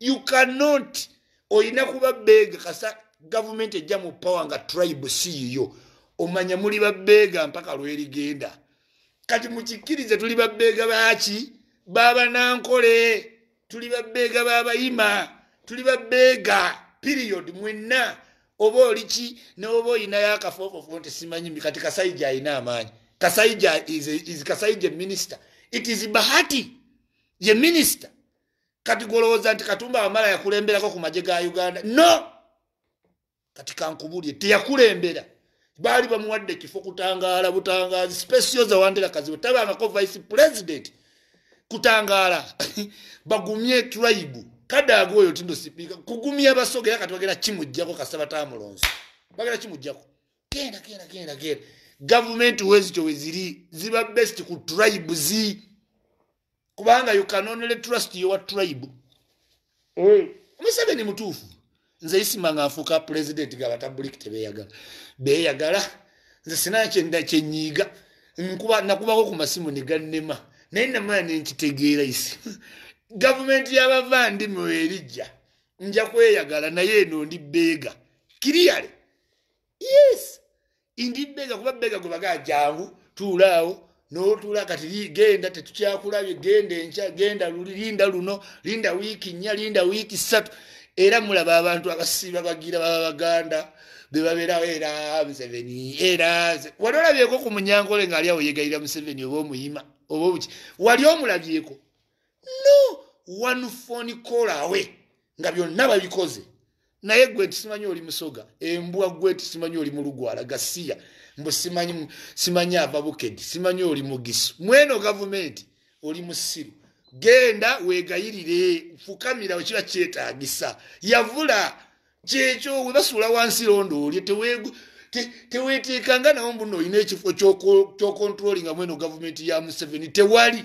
you cannot oyina kuba bega kasa gavumenti ejja mu power nga tribe siiyo omanya muli babega mpaka lwerigenda kati mukikkirize tuli babbeega baki babanankole tuli babbeega babayima tuli babbeega period mwenna oba oliki noba oyinayo akafoofofo nti simanyimi kati kasaija ayina amaanyi kasaija is kasaija eminisita it is bahati ye minisita kati golowooza nti katumba wamala yakulemberako ku magye ga uganda no kati kankubulye teyakulembera baali bamuwadde ekifo kutangaala butangaazi specioza wantera kazibu tabangako vice president kutangaala bagumye tribe kadaaga oyo tindo sipiika kugumya basoga era katibagenda kimujjako kasaba tamulonso bagenda kimujjako genda genda genda genda gavumenti wezityo weziri ziba best ku tribe zi kubanga you can only trust your tribe omusebe ni mutuufu nze isimanga afuuka pulezidenti ga batabuliki tebeyagala beyagala nze sinaa kyenyiiga nakubako ku masimu ne gannema naye namaya nenkitegeera isi gavumenti yabava ndi muwerijja nja kweyagala naye eno ndi beega kiriyale yes ndi beega kuba beega gwebagaa jangu tuulaawo notula kati genda tetukyakulabye genda enkya genda linda luno linda wiiki nnya linda wiiki satu era mulaba abantu abasiba bagira baba baganda bebaberao era museveni era wali olabyeko ku munyanga ole ngaali aweyegalira museveni oba omuyima oba obuki wali omulabyeko no one phone kolawe nga byonna babikoze naye gwe tisimanyi oli musoga embwa gwe tisimanyi oli mulugwala gasiya mbu simanyi ava bukedi simanyi oli mugisu mweno gavumenti oli musiru genda wegayirire fukamira wekiba kyetagisa yavula kyekyo webasuula wansi londoolye teweetekanga nawo mbuno olina ekifo kyokontrolinga mweno gavumenti ya museveni tewali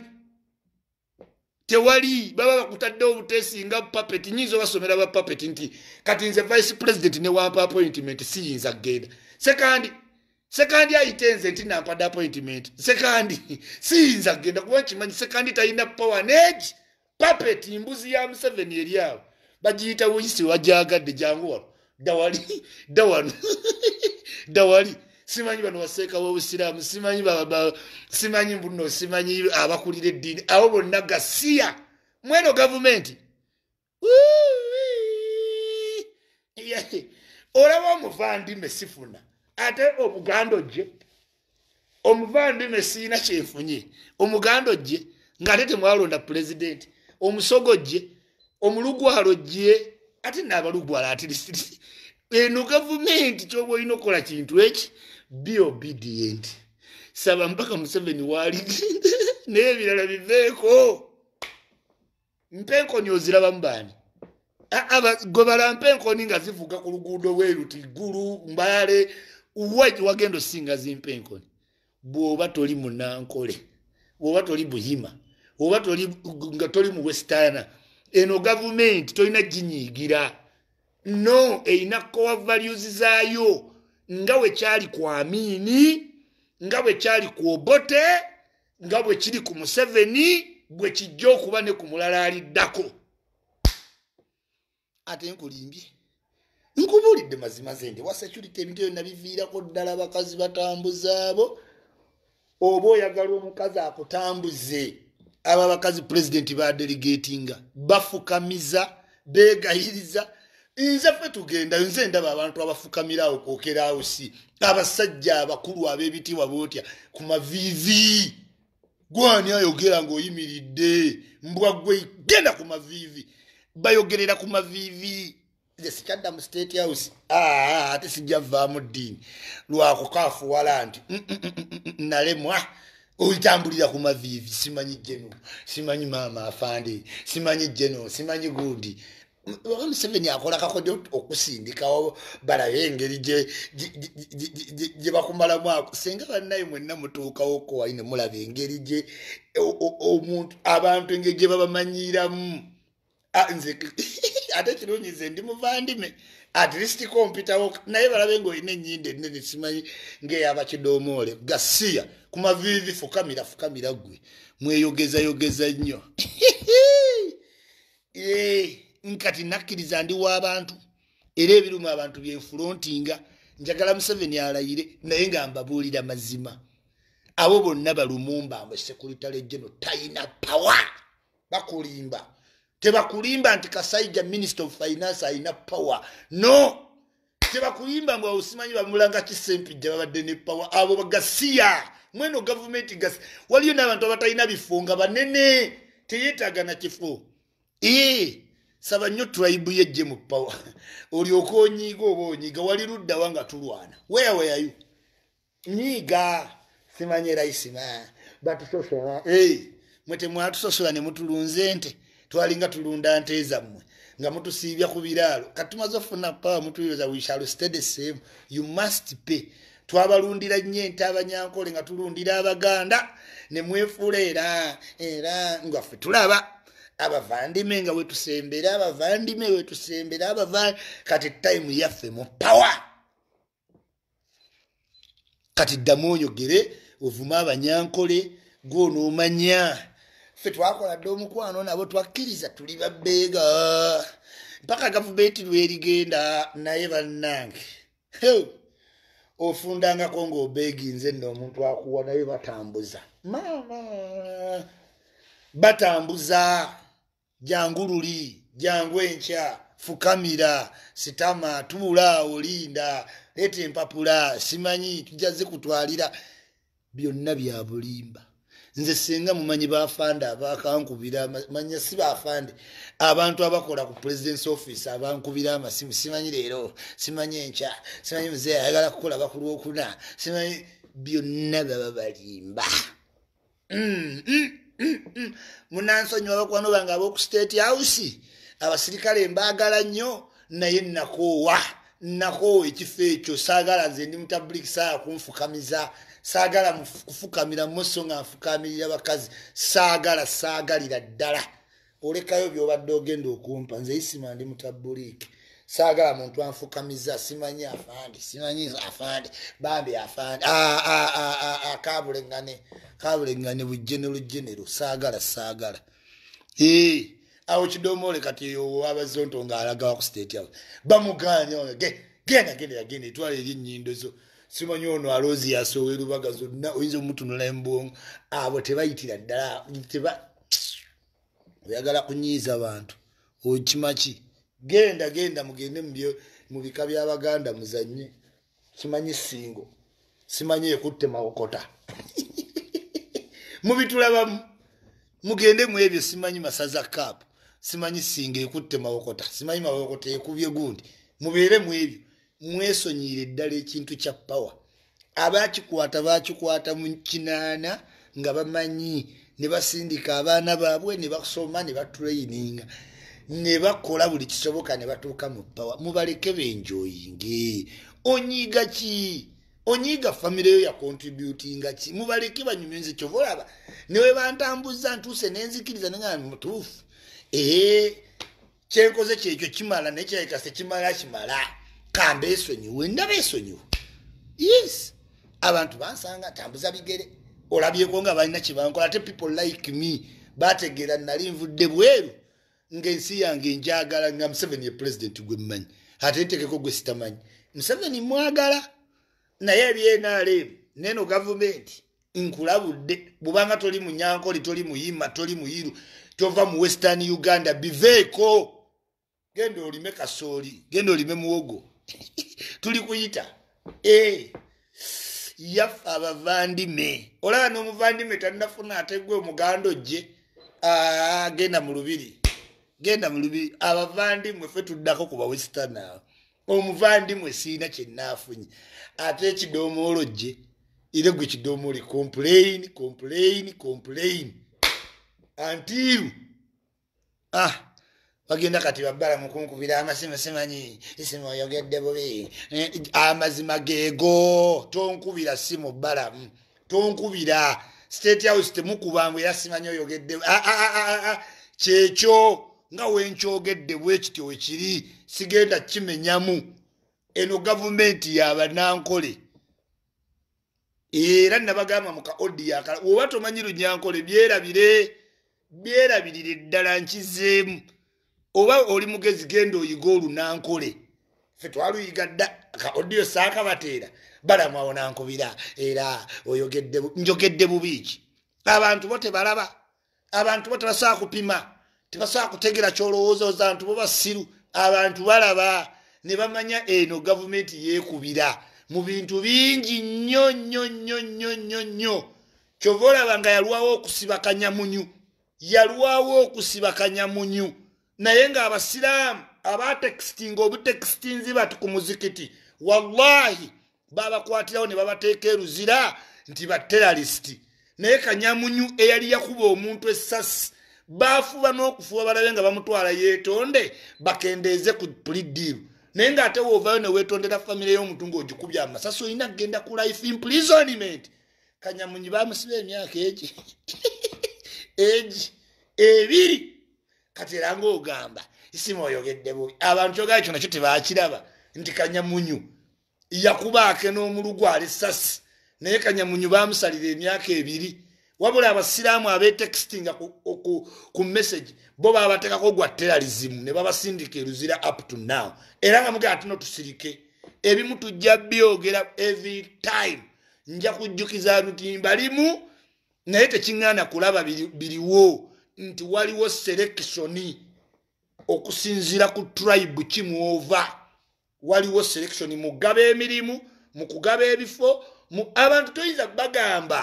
tewali baba bakutadde obutesi nga papet nyinza obasomera bapapet nti kati nze vice president ne wampa appointment siyinza kgenda sekandi sekandi ayite nze nti nampada appointment sekandi siyinza kgenda kuba nkimanyi sekandi talina power nege papet mbuzi ya museveni eri awo bagiyita wisi wajagadde jangu wano dawali dawano dawali simanyi bano wasekawo obusiraamu simanyi simanyi buno simanyi abakulira eddiini abo bonna gasiya mweno gavumenti olaba omuvandime sifuna ate obuganda ojje omuvandimwe siina kyenfunye omuganda ojje ngaate temwalonda pulezidenti omusogo jje omulugwalo jje ate naabalugwala atirisiri eno gavumenti kyoba olina okukola kintu eki biobdient saba mpaka museveni waali naye ebirala biveeko mpenkoni oziraba mubaani gwebalampa enkoni nga zivuga ku luguudo bweruti gulu mbaale waki wagenda osinga zimpa enkoni bwoba toli munankole bwoba toli buhima bwoba nga toli mu westana eno gavumenti tolina ginyiigira no eyina kowa values zaayo nga wekyali ku amiini nga wekyali ku obote nga wekiri ku museveni bwe kijja okuba ne ku mulala aliddako ate nkulimbye nkubuulidde mazimaze nti wasecurity ebintu ebyo nabiviirako ddala bakazi batambuzaabo oba oyagala omukazi akutambuze aba bakazi pulezidenti badelegatinga bafukamiza begayiriza nze ffe tugendayo nze ndaba abantu abafukamiraawo kwokeraawo si abasajja abakulu ab'ebitiibwa bootya ku maviivi gwani ayogera ng'oyimiridde mbwagwe genda ku maviivi bayogerera ku maviivi nze sikyadda mu state house ah, ate sijavaamu ddiini lwakukafuwala nti mm, mm, mm, nalemwa ah, otambulira ku mavivi simanyi jeno simanyi maama afande simanyi jeno simanyi gundi museveni akolakakodyo okusindikawo balabe engeri gyebakumalamu ako singa bannaye mwenna mutuukawo kowainemulaba engeri gye omuntu abantu engeri gye babamanyiramu Ah, nze ate kirungi nze ndi muvandime atlist kompitawo naye balabe ngaoyina enyinda enene simanyi ngaeyabakidomoole gasiya kumavivi fukamira fukamira gwe mweyogezayogeza nnyo eh, nkati nakkiriza ndi wabantu era ebiruma abantu byenfulontinga njagala museveni alayire naye nga mbabuulira mazima abo bonna balumumba mbasekuritalegeno talina pawa bakulimba tebakulimba nti kasaija minister of finance alina power no tebakulimba ngu awosimanyi bamulanga kisempija babadde ne powe abo bagasiya mweno gavumenti gasi waliyo n'abantu abatalina bifo nga banene teyeetaaga na kifo ee eh, saba nnyo tribe yejje mu powe olyoka onyiiga oba onyiiga wali luddawa nga tulwana weyaweyayo nyiiga simanyi erayisima batusosola e eh, mwetemwatusosola ne mutulunze nte hey. twalinga tulunda nte zammwe nga mutusiibya ku biraalo katumaze ofuna power mutuyoza wishalo stede same you must pay twabalundira nnyo ente abanyankole nga tulundira abaganda ne mwefuula era era nga ffe tulaba abavandime nga wetusembera abavandime wetusembera abava kati time yaffe mu power kati ddamu oyogere ovuma abanyankole gwonoomanya ffe twakola dde omukwano nabo twakkiriza tuli babbeega mpaka gavumenti lwerigenda naye bannange ofundangako ng'obeeginze nomuntu akuwa naye batambuza maama batambuza jangu luli jangu enkya fukamira sitama tuula olinda leeta empapula simanyi tujaze kutwalira byonna bya bulimba nze singa mumanyi bafande abakankubira manya si bafande abantu abakola ku president office abankubira amasimu simanyi leero simanyi enca simanyi muze ayagala kukola bakulwokuna simanyi byonna bababalimba mm, mm, mm, munansonyi wabakwano bange abku state house abasirikale mbagala nnyo naye nakoowa nakoowa ekifo ekyo saagala nze ndi mutabulikisaya kunfukamiza saagala kufukamira muso nga nfukamirira bakazi saagala saagalira ddala olekayo byobadde ogenda okumpa nze isima ndi mutabuliiki saagala muntu anfukamiza simanyi afandi simanyi afandi bambi afandi kabulengane kabulengane bugenero genero saagala saagala ee awo kidomole kati wabazonto ngaalagawa ku state yawe bamuganya ge genda genda yagenda etwala eri enyindo zo simanyi ono aloziyasa owerubaga zonna oyinza omutunulamubwongo abo tebayitira ddala oyagala kunyiiza bantu okimaki genda genda mugende mu bika byabaganda muzanye simanyi singo simanyi ekutte mawokota mubitulabamu mugende mu ebyo simanyi masaza kaapu simanyi singo ekutte mawokota simanyi mawokota ekubye gundi mubeere mu ebyo mwesonyiire eddala ekintu kya pawa abakikwata bakikwata mu kinaana nga bamanyi ne basindika abaana baabwe ne basoma ne batrayininga ne bakola buli kisoboka ne batuuka mu pawa mubaleke benjoyinge onyiiga ki onyiiga famire yo yakontributinga ki mubaleke banyumenze kyova olaba newe bantambuza ntuuse nenzikiriza nenga mutuufu ee kyenkoze kyekyo kimala naye kyaleka sekimala kimala kambe esonyiwe ndaba esonyiwe yes abantu bansanga ntambuza bigere olabyeko nga balina kyebankola ate people like me bategeera nali nvudde bweru ngaensi yange njagala nga museveni ye pulezidenti gwe mmanyi ate ntekeko gwe sitamanyi museveni mwagala naye ebyenaaleebo neno gavumenti nkulabudde bubanga toli munyankoli toli muyima toli muyiru tova mu western uganda biveeko genda olime kasooli genda olime muwogo tulikuyita e, yaffe abavandime olaba n'omuvandime tannafuna ate gwe omuganda ojje genda mu lubiri genda mu lubiri abavandimwe fe tuddako ku bawesitana omuvandimwe siina kyenaafunye ate ekidoomoolo jje era gwe kidoomoole complain complain complain antiru ah bagenda kati babbala mukunkubira amasimu simanyi esimu oyogedde bubi eh, amazima geego tonkubira simu bbala mm. tonkubira state house temukubangu era simanyi oyogedde ah, ah, ah, kyekyo nga wenkyogedde bwekityo wekiri sigenda kimenyamu eno gavumenti yabanankole era nabagamba muka odi yakala woba tomanyi lunyankole byerabire byerabirire eddala nkizeemu oba oli mugezi genda oyiga olunankole fe twaluyiga dda kaodiyo saakabateera balamu awo nankubira era oyogedde njogedde bubiiki abantu bo tebalaba abantu bo tebasaa kupima tebasaa kutegera kyolowooza ozantu bo basiru abantu balaba ne bamanya eno gavumenti yeekubira mu bintu bingi nnyo nnyo nnyo nnyo nnyo nnyo kyova olaba nga yalwawo okusibakanyamunyu yalwawo okusibakanyamunyu naye ngaabasiraamu abatekisitinga obutekisitinzi bati ku muzikiti wallahi babakwatirawo ne babateeka eruzira nti baterarisiti naye kanyamunyu eyali yakuba omuntu essasi baafuba n'okufuba balabe nga bamutwala yeetonde bakendeeze ku pulidiiru naye ng'ate woovayo ne weetondera famire y'omuntu ng'ogikubya amasasi olina kugenda ku life imprisonment kanyamunyu baamusiba emyaka egi egi ebiri kati era ngaogamba isimu oyogedde bubi abantu ogaa ekyo nakyo tebakiraba nti kanyamunyu yakubaake n'omulugwala esasi naye kanyamunyu bamusalira emyaka ebiri wabula abasiraamu abetexitinga ku message bo babatekako gwa teralizimu ne babasindika eruzira up to now era nga mugera tino tusirike ebimu tujja byogera every time nja kujjukiza lutimba limu naye tekiŋgaana kulaba biriwo biri nti waliwo selekisoni okusinziira ku tribe kimwova waliwo selekisoni mugaba emirimu mu kugaba ebifo abantu toyinza kubagamba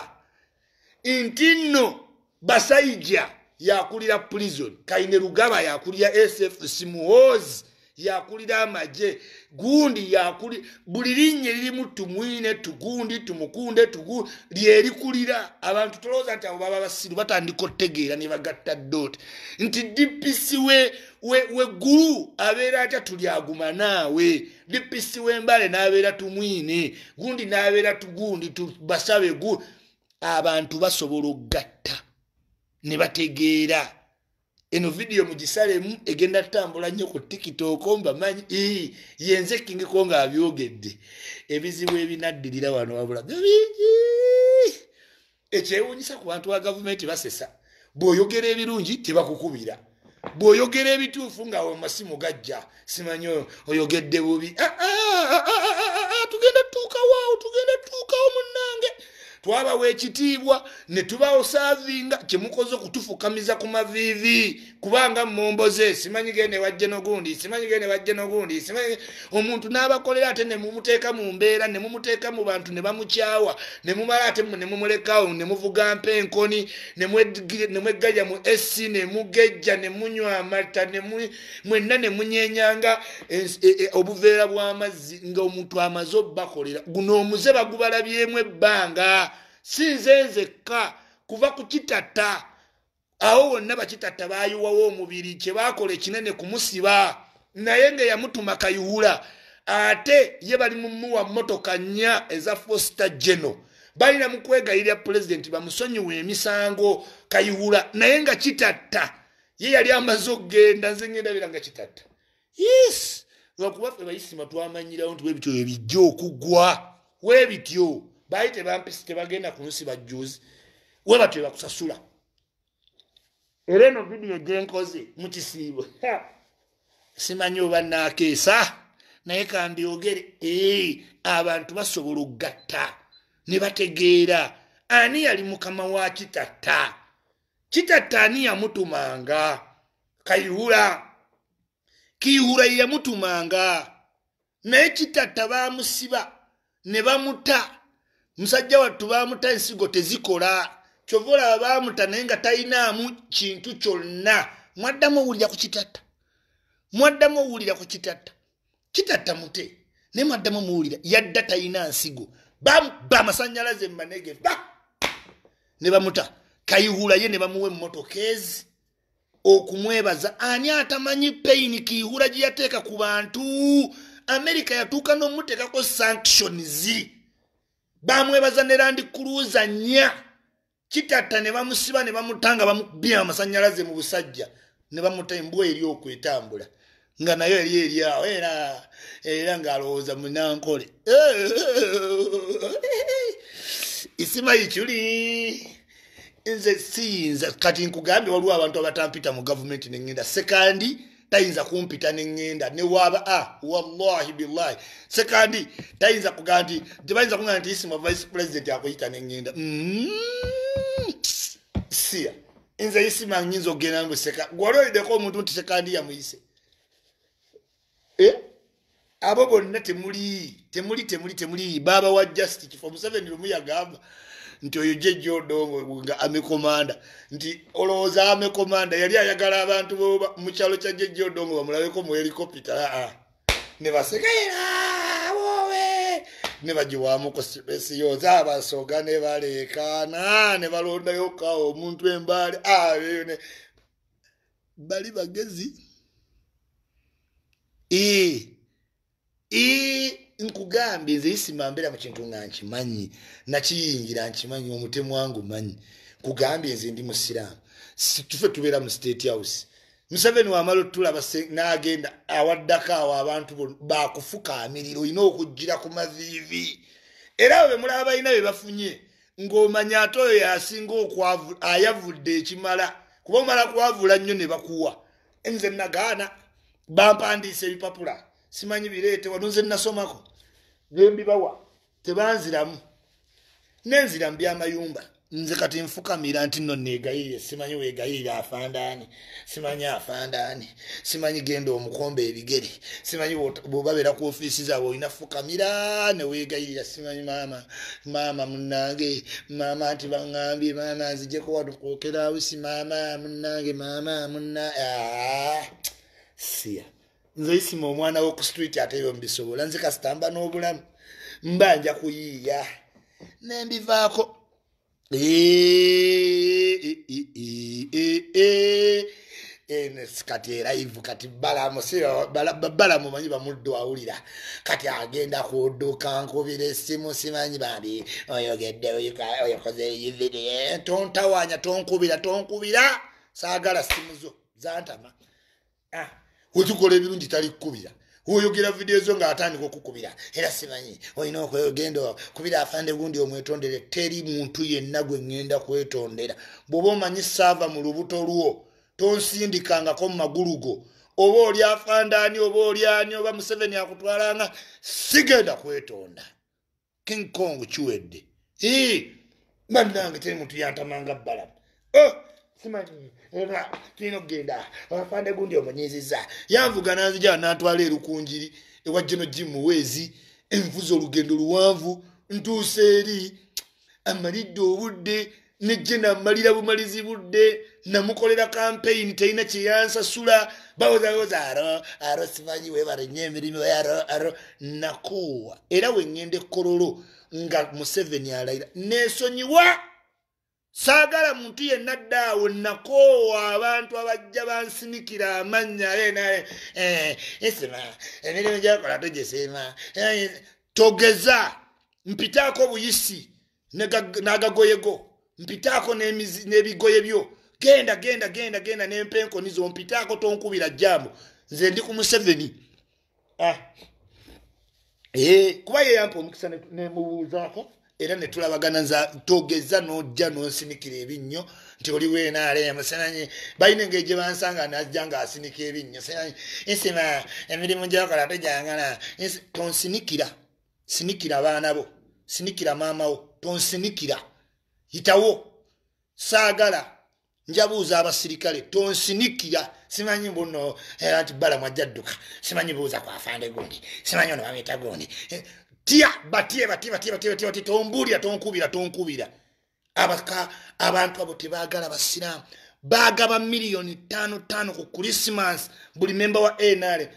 nti nno basaija yakulira prison kaine rugaba yakulira sf simuhoozi yakulira amaje gundi yakuli buli linnya ririmu tumwine tugundi tumukunde tugu lyerikulira abantu tolowooza nti abo baba basiru batandika otegeera ne bagatta dot nti dpc we weggulu we abeera atya tulyaguma naawe dpc wembale n'abeera tumwine gundi n'abeera tugundi tubasabe gu abantu basobola okgatta ne bategeera eno vidiyo mugisalemu egenda tambula nnyo ku tikitooko mbamanyi yenze kingiko nga abyogedde ebizibu ebinaddirira wano wabula bingi ekyewunyisa ku bantu ba gavumenti basesa bw'oyogera ebirungi tebakukubira bw'oyogera ebituufu nga amasimu gajja simanyi oyogedde bubi tugenda ah, tutuukawaawo ah, ah, tugenda tutuuka twabawa ekitiibwa ne tubawo saavinga kye mukoze okutufukamiza ku maviivi kubanga mumboze simanyi gende wajje nogundi simanyi gende wajje nogundi omuntu n'abakolera ate ne mumuteeka mu mbeera ne mumuteeka mu bantu ne bamukyawa ne mumala ate ne mumulekawo ne muvuga mpenkoni ne mweggalya mu essi ne mugejja ne munywa amata mwenna ne munyeenyanga e- e- obuveera bw'amazzi ng'omuntu amaze obbakolera guno omuze bagubalabyemu ebbanga si nze nzekka kuva ku kitata awo wonna bakitata baayiwawo omubiri kye baakola ekinene kumusiba naye nga yamutuma kayuula ate ye bali mumuwa motoka nnya eza foster geno balina mu kwegayirira pulezidenti bamusonyiwa emisango kayihula naye nga kitatta ye yali amaze okgenda nze ngenda bira nga kitatta yes lwakuba ffe bayisima twamanyirawo nti webityo webijja okugwa webityo baali tebampisi tebagenda ku nsi bajjuuzi weba tebakusasula era eno vidiyo gyenkoze mukisiibwe simanyi oba naakeesa naye kandyogere ee abantu basobola okugatta ne bategeera ani yali mukama wa kitatta kitatta ani yamutumanga kayihura kiyihura ye yamutumanga naye kitatta bamusiba ne bamuta musajja wattu bamuta ensigo tezikola kyovaolaba bamuta naye nga talinaamu kintu kyonna mwaddamu owulira ku kitatta mwaddamu owulira ku kitatta kitatta mute naye mwaddamu muwulira yadda talina nsigo bamasanyalaze mumanege ba ne bamuta kayihulaye ne bamuwa emmotokezi okumwebaza ani atamanyi peyini kiihura gye yateeka ku bantu amerika yatuuka n'omuteekako sanctionziri bamwebaza ne landikuruuza nnya kitatta ne bamusiba ne bamutanga bamubya amasannyalaze mu busajja ne bamuta embwa eri okwetambula nga nayo eri eryawo era era ng'alowooza munankole isimayi kyuli nze siyinza kati nkugambye waliwo abantu abatampita mu gavumenti neŋŋenda sekandi tayinza kumpita neŋenda newaba a ah, wallahi billahi sekandi tayinza kugaa nti tebayinza kuga nti isima vice president akuyita neŋenda mm-hmm, siya nze isima nyinza okgenda nbuseka gwaloyideko omuntu nti sekandi yamuyise e abo bonna temuli temuli temuli temuli baaba wa justice fo museveni lumu yagamba nti oyo jejodongo nga amikomanda nti olowooza amikomanda yali ayagala abantu mukyalo kya jejodongo bamulabeko mu helikopita aa nebasegera woowe nebagiwamuko e, siyoza abasoga nebalekana nebalondayoka omuntu embaali ayoyone bali bagezi ee nkugambye nzeisima mbeera mukintu nga nkimanyi nakiyingira nkimanyi omutemu wangu manyi kugambye nze ndi musiramu tufe tubeera mu state house museveni wamala otulaba nagenda awaddako awo abantu bakufukamiriro oyina okugira ku maviivi era abo bemulaba balina be bafunye ng'omanya ate oyo yasinga ayavudde ekimala kuba omala kwavula nnyo ne bakuwa nze nagaana bampandiisa ebipapula simanyi bireete wanunze nasomako nembibawa tebanziramu nenziramu byamayumba nze kati nfukamira nti no negayirire simanyi wegayirire afandaani simanyi afandaani simanyi genda omukombe ebigeri simanyi bwobabeera ku ofiisi zaabwe olina fukamira newegayirira simanyi maama maama munange maama nti baŋambye maama nzijeko wanukokerawisi maama munange maama muna siya nze isima omwana wokustrit ate eyo mbisobola nze kasitamba n'obulamu mba nja kuyiiya nembivaako kati eraivu kati balamu manyi bamuddu awulira kati agenda kuduka nkubira esimu simanyi bambi oyogedde oyokoze eyivid tontawanya tonkubira tonkubira saagala simu zo zantama ah. wetukola ebirungi tali kukubira oyogera vidiyo zo ngaatandika okukubira era simanyi olina okwegenda kubira afande gundi omwetondere teri muntu yenna gwe ngenda kwetondera bweoba omanyi saava mu lubuto lwo tonsindikangako mumagulu go oba oli afandaani oba oli ani oba museveni akutwalanga sigenda kwetonda king kong kiwedde banange teri muntu yantamanga balamu oh! simanyi era tulina okugenda abafande gundi omanyiziza yanvuga nanzija natwala erukunjiri ewa jeno jimuweezi envuza olugendo luwanvu ntuusa eri amalidde obudde nejje namalira bumalizi budde namukolera kampeyini terina kyeyansasula bawozawoza aro aro simanyi webarenya emirimu aro aro nakuwa era wengenda ekkololo nga museveni alayira nesonyiwa saagala muntu yenna ddaawo nakoowa abantu abajja bansimikira amannya eh, esima emirimu gyakola togisiima eh, togeza mpitaako buyisi n'agagoyego mpitaako n'ebigoye byo genda genda genda genda n'empenkonizo mpitaako tonkubira jjambo nze ndi ku museveni ah. eh, kuba yeyampa omukisa nemubuuzaako ne era netulabagana nza togeza nojja nosinikira ebinyo nti oliwenaremusenanyi balina engeri gyebansanga najja ngaasinika ebinyo isima emirimu gyokola tejangana tonsinikira sinikira abaana bo sinikira maamawo tonsinikira yitawo saagala njabuuza abasirikale tonsinikira simanyi buno era nti balamu ajja dduka simanyi buuza kwafandegundi simanyi ono bamwita gundi eh, batya batya batya batya batya batya batya tombulira tonkubira tonkubira abaka abantu abo tebaagala basiraamu baagaba miliyoni ttaano ttaano ku krisimas buli memba wa nr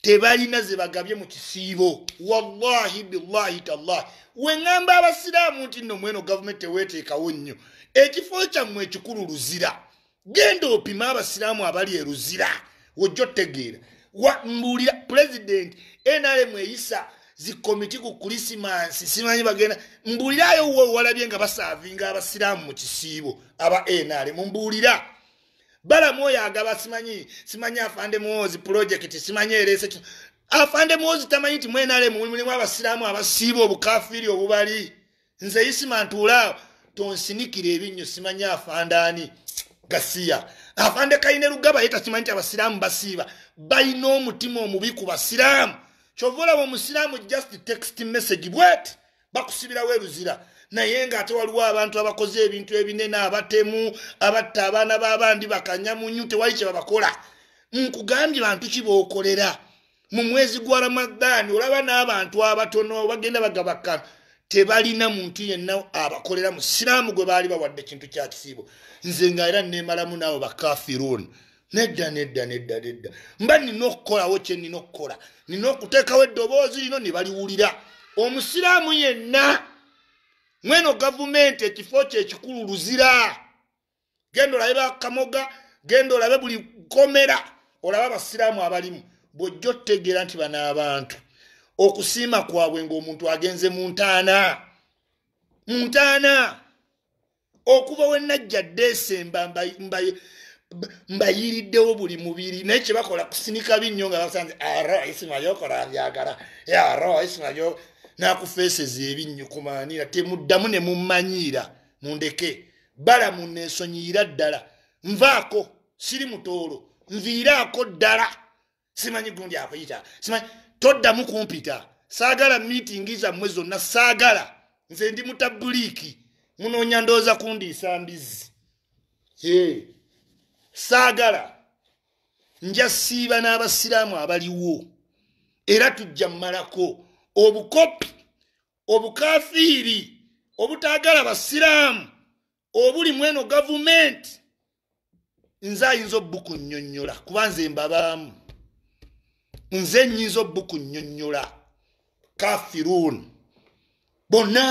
tebalina ze bagabye mu kisiibo wallahi billahi tallahi weŋŋamba abasiraamu nti nno mweno gavumenti teweeteekawo nnyo ekifo kyammwe ekikulu luzira genda opima abasiraamu abali eruzira ojja otegeera mbuulira pulezidenti nr mweyisa zikomiti ku kulisimansi simanyi bagenda mbuulirayo wo walabye nga basaavinga abasiraamu mu kisiibo aba enare mumbuulira balamu oyo agaba simanyi simanyi afande muwozi purojekiti simanyi erese kino afande muwozi tamanyi ti mwenare mulimu abasiraamu abasiiba obukafiiri obubali nze isima ntuulaawo tonsinikira ebinnyo simanyi afandaani gasiya afande kayine lugaba yeta simanyi ti abasiraamu basiiba balina omutima omubi ku basiraamu kyova olaba omusiraamu just text message bwet bakusibirawo eruzira naye ng'ate waliwo abantu abakoze ebintu ebinene abatemu abatta abaana b'abandi bakanyamunyu tewali kye babakola nkugambye bantu kibookolera mu mwezi gwa ramadaani olaba n'abantu abatono bagenda bagabakkana tebalina muntu yenna abakolera musiraamu gwe baali bawadde kintu kya kisiibo nze nga era nemalamu naabo bakafiruuna nedda nedda nedda nedda mba nina okukolawo kyenina okukola nina okuteekawo eddoboozi lino nebaliwulira omusiraamu yenna mweno gavumenti ekifo kyekikulu luzira genda olabe bakamoga genda olabe buli komera olabe abasiraamu abalimu bwojja otegeera nti bana abantu okusiima kwabwe ngaomuntu agenze mu ntaana mu ntaana okuva wenajja desemba mbaye mba, mbayiriddewo buli mubiri naye kyebakola kusinika binnyo nga basanze aro ah, isimali okola byagala aro isimali nakufeeseza ebinnyo kumaanira temuddamu ne mummanyiira mundeke balamu nensonyiira ddala nvaako siri mutoolo nviiraako ddala simanyi gundi akuyita simanyi toddamu kumpita saagala miitingi zammwe zonna saagala nze ndi mutabuliiki munoonya ndowooza kundiisa mbizzi ee hey. saagala nja siiba n'abasiraamu abaliwo era tujja mmalako obukopi obukafiiri obutaagala basiraamu obuli mweno gavumenti nze ayinza obbuku nnyonnyola kuba nze mbabaamu nze nnyinza obbuku nnyonnyola kafiruun bonna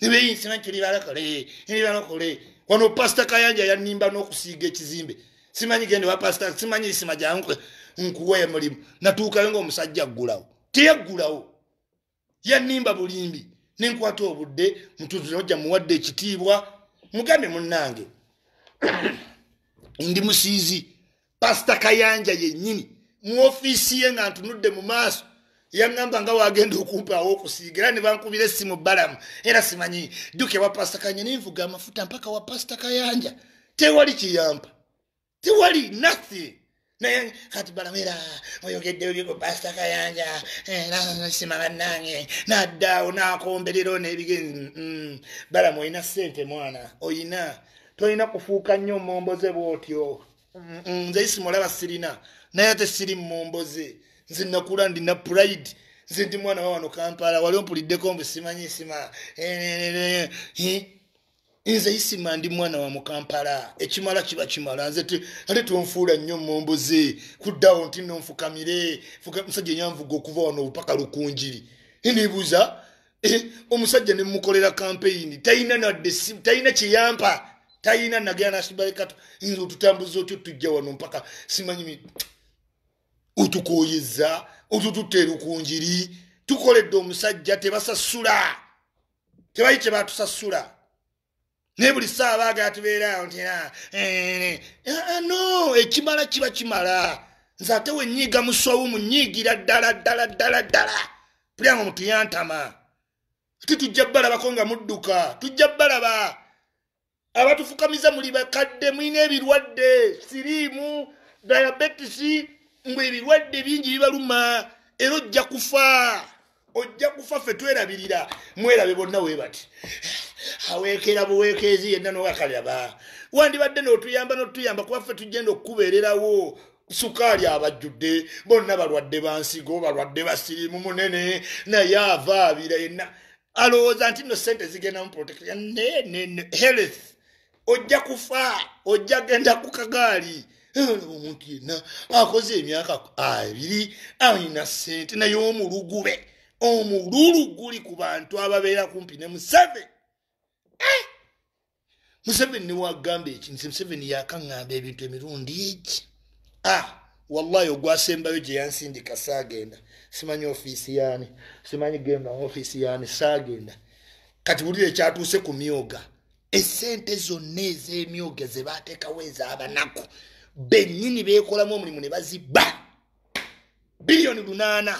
nibeyinsina nti liralakole liralakole wano pasta kayanja yanimba n'okusiiga ekizimbe simanyi gende wapasta simanyi isima jange nkuwa emulimu natuukayo ngaomusajja aggulawo teyaggulawo yanimba bulimbi nenkwata obudde mutuzoja muwadde ekitiibwa mugambe munange ndi musiizi pasta kayanja yennyini muofiisi ye nga ntunudde mu maaso yaŋamba nga wagenda okumpaawo okusiiga era ne bankubira essimu balamu era simanyi duke wapasita kanya nenvuga amafuta mpaka wapasita kayanja tewali kiyampa tewali nathi naye kati balamu era oyogeddeobyegopasita kayanja eh, sima bannange naddaawo nakomberero nebigenzi balamu oyina sente mwana oyina tolina kufuuka nnyo omumbozi bwotyo nze isimu olaba sirina naye ate siri mumbozi nze nakula ndina pride nze ndi mwana wawano kampala wali ompuliddeko mbe simanyi sima nze isima ndi mwana wa mukampala ekimala kiba kimala nze ate tonfuula nnyo mombuzi kuddawo nti nonfukamire musajja enyanvuga okuva wano obupaka lukunjiri nibuuza eh, omusajja nemukolera kampeyini tayina nadde tayina kiyampa tayina nagea nasibalekato nze otutambuza otyo tujja wano mpaka simanyi otukuyiza otututeeru ku njiri tukoledde omusajja tebasasula tebayi kye batusasula naye buli saawa baagala tubeerawo nti ah, eh, eh, ah, no ekimala kiba kimala nze ate wenyiiga musowu mu nyiigira ddala ddala ddala ddala pulyanga mutuyantama ate tujja bbalabako nga mudduka tujja bbalaba abatufukamiza muli bakadde mulina ebirwadde siriimu diabetisi ngebirwadde bingi bibaluma era ojja kufa ojja kufa ffe twerabirira mwerabe bonna webati awekera ah, buwekezi yenna nowakalaba wandibadde notuyamba notuyamba kuba ffe tugenda okukubeererawo sukaali abajjudde bonna balwadde bansigo balwadde basirimu munene naye avaabira yenna alowooza nti no sente zigenda muprotectnnn health ojja kufa ojja genda kukagaali olaba omuntu yenna akoze emyaka abiri ah, alina ssente naye omulugube omululu guli ku bantu ababeera kumpi ne museven eh! museven newagamba eki nze museven yakaŋŋamba ebintu emirundi eki a ah, wallahi ogwasembayo gye yansindika saagenda simanyi ofiisi yaani simanyi genda ofiisi yaani saagenda kati bulira ekyatuuse ku myoga essente zonna ez'emyoga ze baateekawo ez'abanaku bennyini bekolamu omulimu ne baziba biliyoni lunaana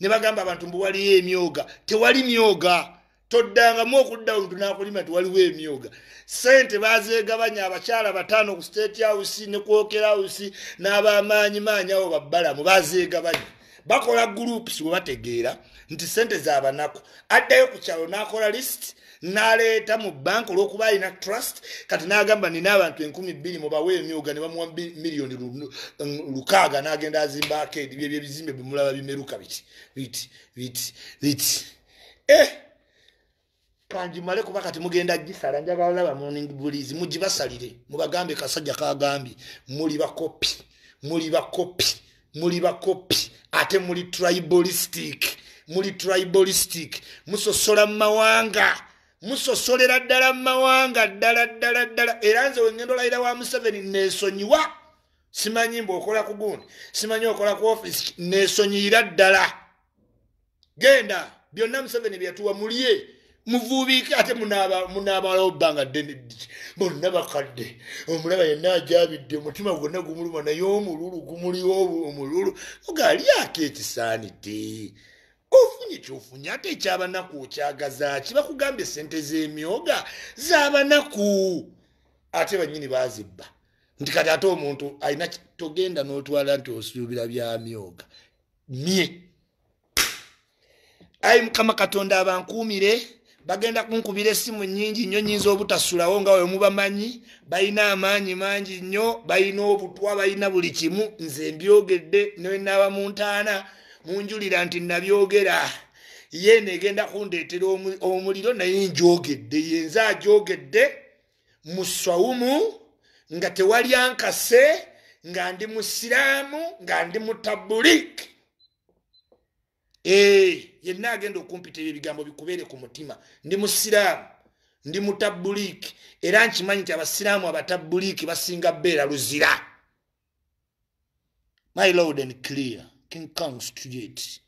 ne bagamba abantu mbuwaliyo emyoga tewali myoga toddangamu okuddawo tunakulima tiwaliwo emyoga sente bazegabanya abakyala bataano ku state house ne kwokera house n'abamaanyi maanyi abo babbalamu bazegabanya bakola groups webategeera nti sente zabanaku addayo ku kyalo n'akola list n'aleeta mu banka olw'okuba alina trust kati n'agamba nina abantu enkumi bbiri mubawa emyoga ne bamuwa miliyoni um, lukaaga n'agenda azimba akedi byebyo ebizimbe bemulaba bimeruka biti biti biti biti e eh! kanjimale kuba kati mugenda gisala njagalaba morning bulis mugibasalire mubagambe kasajja kagambye muli bakopi muli bakopi muli bakopi ate muli tribalistic muli tribalistic musosola mumawanga musosolera ddala mumawanga ddala ddala ddala era nze wengendo layira wa museveni nesonyiwa simanyi mbe okola ku gundi simanyi okola ku offisi nesonyiira ddala genda byonna museveni byatuwa mulye muvubiike ate munaabalawo bbanga ddenedi bonna bakadde omulaba yenna ajabidde omutima gwonna gumuluma naye omululu gumuliwo omululu ogaaliako ekisaanidde ofunye kyofunye ate ekyabanaku okyagaza kibakugamba esente z'emyoga z'abanaku ate bannyini bazibba nti kati ate omuntu ayina togenda n'otwala nti osuubira bya myoga mye ayi mukama katonda abankuumire bagenda kunkubira essimu nyingi nnyo nyinza obutasulawo nga we mubamanyi balina amaanyi mangi nnyo balina obutwa balina buli kimu nze mbyogedde newenaaba mu ntaana munjulira nti nabyogera ye negenda kundeetera omuliro naye njogedde yenze ajogedde mu swawumu nga tewali ankase nga ndi musiraamu nga ndi mutabulik yenna agenda okumpita ebyo ebigambo bikubeere ku mutima ndi musiraamu ndi mutabulik era nkimanyi nti abasiraamu abatabuliiki basinga beera luzira my lord and clear can constitute